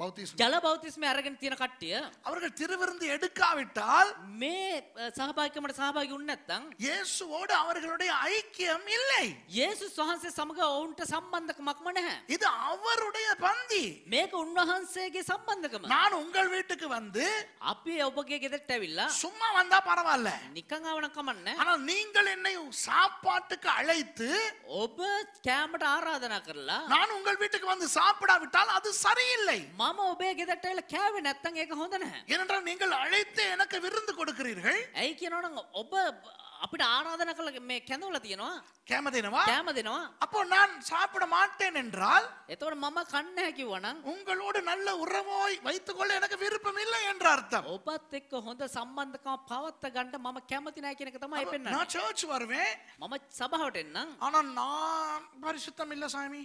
பௌத்திஸ்ம ජල බෞතිස්ම அரகன் தீன කට්ටිය அவர்கள் திருவிருந்து எடுக்காவிட்டால் மே සහභාගිකමට சகபாகி වුණ இயேசுவோடு அவர்களுடைய ஐக்கியம் இல்லை இயேசு වහන්සේ සමග ඔවුන්ට සම්බන්ධකමක්ම மக்மன இது அவருடைய பந்தி மேக උන්වහන්සේගේ සම්බන්ධකම நான் உங்கள் வீட்டுக்கு வந்து அப்பயே உபகே கிதட்டவில்ல சும்மா வந்தா பரவாயில்ல நிக்கங்க ආවනම් ஆனா ஆனால் நீங்கள் என்னை சாப்பாட்டுக்கு அழைத்து ஒப கேமட ஆராதனை කරලා நான் உங்கள் வீட்டுக்கு வந்து சாப்பிடாவிட்டால் அது சரியில்லை මම ඔබේ ගෙදරට එල කෑවේ නැත්තම් ඒක හොඳ නැහැ. ஏனென்றால் நீங்கள் அழைத்து எனக்கு விருந்து கொடுக்கிறீர்கள். ඇයි කියනවනම් ඔබ අපිට ආරාධනා කළ මේ කැඳවලා තියෙනවා. කෑම දෙනවා. කෑම දෙනවා. அப்போ நான் சாப்பிட மாட்டேன் என்றால் එතකොට මම කන්නේ නැහැ කිව්වනම් உங்களோடு நல்ல உறவாய் வைத்துக்கொள்ள எனக்கு விருப்பம் இல்லை என்ற அர்த்தம். ඔබත් එක්ක හොඳ සම්බන්ධකමක් පවත්ත ගන්න මම කැමති නැහැ කියන එක තමයි පෙන්වන්නේ. நான் சர்ச் வருவேன். මම සභාවට එන්නම්. ஆனா நான் பரிசுத்தம் இல்ல சாமி.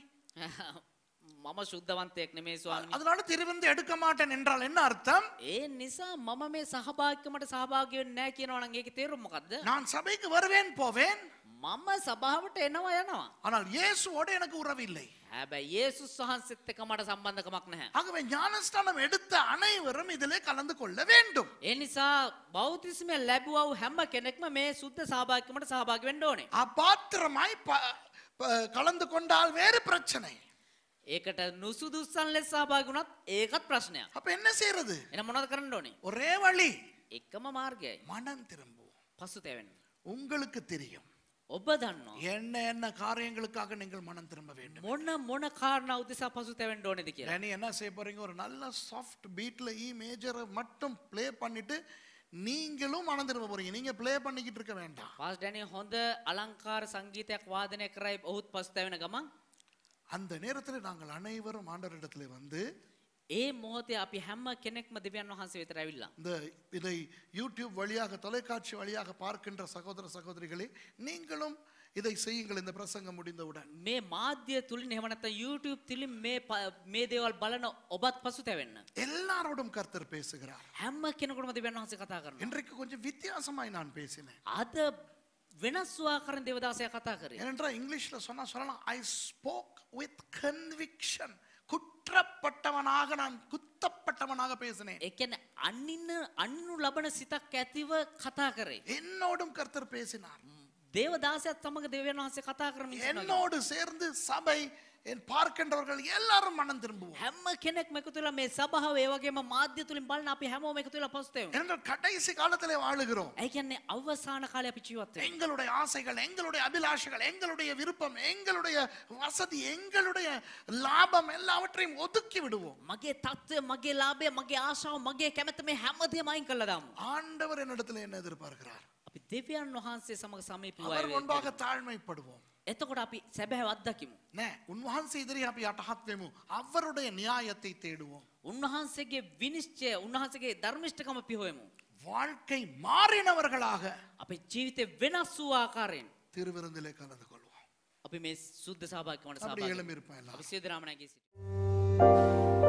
මම ශුද්ධවන්තයෙක් නෙමේ ස්වාමී அதனால திருவிருந்து எடுக்க மாட்டேன் என்றால் என்ன அர்த்தம் ඒ නිසා මම මේ සහභාගිකමට සහභාගී වෙන්නේ නැහැ කියනවා නම් ඒකේ තේරුම මොකද්ද நான் சபைக்கு வருவேன் போவேன் මම සභාවට එනවා යනවා ஆனால் இயேசுவோடு எனக்கு உறவில்லை හැබැයි ඒසුස් වහන්සේත් එක්ක මට සම්බන්ධකමක් නැහැ. ஆகவே ஞானஸ்நானம் எடுத்த அனைவரும் இதிலே கலந்து கொள்ள வேண்டும். ඒ නිසා බෞතිස්මය ලැබුවා වූ හැම කෙනෙක්ම මේ සුද්ධ සහභාගිකමට සහභාගී වෙන්න ඕනේ. அபாத்திரமாய் ப- ப- கலந்து கொண்டால் வேறு பிரச்சனை ඒකට නුසුදුසන් ලෙස සහභාගී වුණත් ඒකත් ප්‍රශ්නයක්. අප என்ன செய்யறது? එන මොනවද කරන්න ඕනේ? ஒரே வழி. එකම මාර්ගයයි. මනන් திரும்பු. පසුතැවෙන්න. உங்களுக்கு தெரியும். ඔබ දන්නවා. என்ன என்ன காரியங்களுக்காக நீங்கள் மனம் திரும்ப வேண்டும். මොන මොන காரணා උදෙසා පසුතැවෙන්න ඕනේද කියලා. يعني என்ன செய்ய போறீங்க ஒரு நல்ல சாஃப்ட் பீட்ல ஈ மேஜரை மட்டும் ப்ளே பண்ணிட்டு நீங்களும் மனம் திரும்ப போறீங்க நீங்க ப்ளே பண்ணிக்கிட்டு இருக்க வேண்டாம். පාස් ඩැනි හොඳ அலங்கார சங்கீதයක් වාදනය කරයි ඔහුත් පසුතැවෙන ගමන් அந்த நேரத்தில் நாங்கள் அனைவரும் ஆண்டவரிடத்தில் வந்து ஏ මොහොතේ අපි හැම කෙනෙක්ම දෙවියන් වහන්සේ වෙතට ඇවිල්ලා. இந்த இதை யூடியூப் வழியாக தொலைக்காட்சி வழியாக பார்க்கின்ற சகோதர சகோதரிகளே நீங்களும் இதை செய்யுங்கள் இந்த பிரசங்கம் முடிந்தவுடன் மே මාධ්‍ය තුලින් එහෙම யூடியூப் திலி மே மே මේ பலன ஒபத் பசு පසුතැවෙන්න. எல்லாரோடும் கர்த்தர் பேசுகிறார். හැම කෙනෙකුටම දෙවියන් වහන්සේ කතා இன்றைக்கு கொஞ்சம் வித்தியாசமாய் நான் பேசினேன். அதை වෙනස්වා தேவதாசிய දේවදාසයා කතා ஏனென்றால் இங்கிலீஷ்ல சொன்னா சொல்லலாம் ஐ ஸ்போக் வித் கன்விக்ஷன் குற்றப்பட்டவனாக நான் குத்தப்பட்டவனாக பேசினேன் ඒ කියන්නේ අන්නින්න අන්නු ලබන සිතක් ඇතිව කතා என்னோடும் கர்த்தர் பேசினார் தேவதாச தமக்கு தேவனாச கதா කරමින් என்னோடு சேர்ந்து சபை என் பார்க்கின்றவர்கள் எல்லாரும் மனம் திரும்புவோம் හැම கெனக் එකතු වෙලා මේ සභාව ඒ වගේම මාධ්‍ය තුලින් බලන අපි හැමෝම கடைசி காலத்திலே வாழுகிறோம். ඒ කියන්නේ අවසාන කාලේ අපි எங்களுடைய ஆசைகள் எங்களுடைய அபிலாஷைகள் எங்களுடைய விருப்பம் எங்களுடைய வசதி எங்களுடைய லாபம் எல்லாவற்றையும் ஒதுக்கி விடுவோம். மகே தத்து மகே லாபே மகே ආශාව மகே කැමැත්ත මේ හැමදේම අයින් කළා ஆண்டவர் என்னிடத்தில் என்ன எதிர்பார்க்கிறார்? අපි දෙවියන් වහන්සේ සමග සමීපව அவர் முன்பாக தாழ்மைப்படுவோம் එතකොට අපි සැබෑව අත්දකිමු. නෑ උන්වහන්සේ ඉදිරියේ අපි යටහත් වෙමු. අවරුடைய න්‍යායத்தை தேடுவோம். උන්වහන්සේගේ විනිශ්චය උන්වහන්සේගේ ධර්මිෂ්ඨකම පිහොයමු. வாழ்க்கை மாறினவர்களாக අපේ ජීවිතේ වෙනස් වූ ආකාරයෙන් திருவிருந்திலே கலந்து கொள்வோம். අපි මේ සුද්ධ සහභාගී වන සහභාගී. අපි සියදරාම නැගී සිටිමු.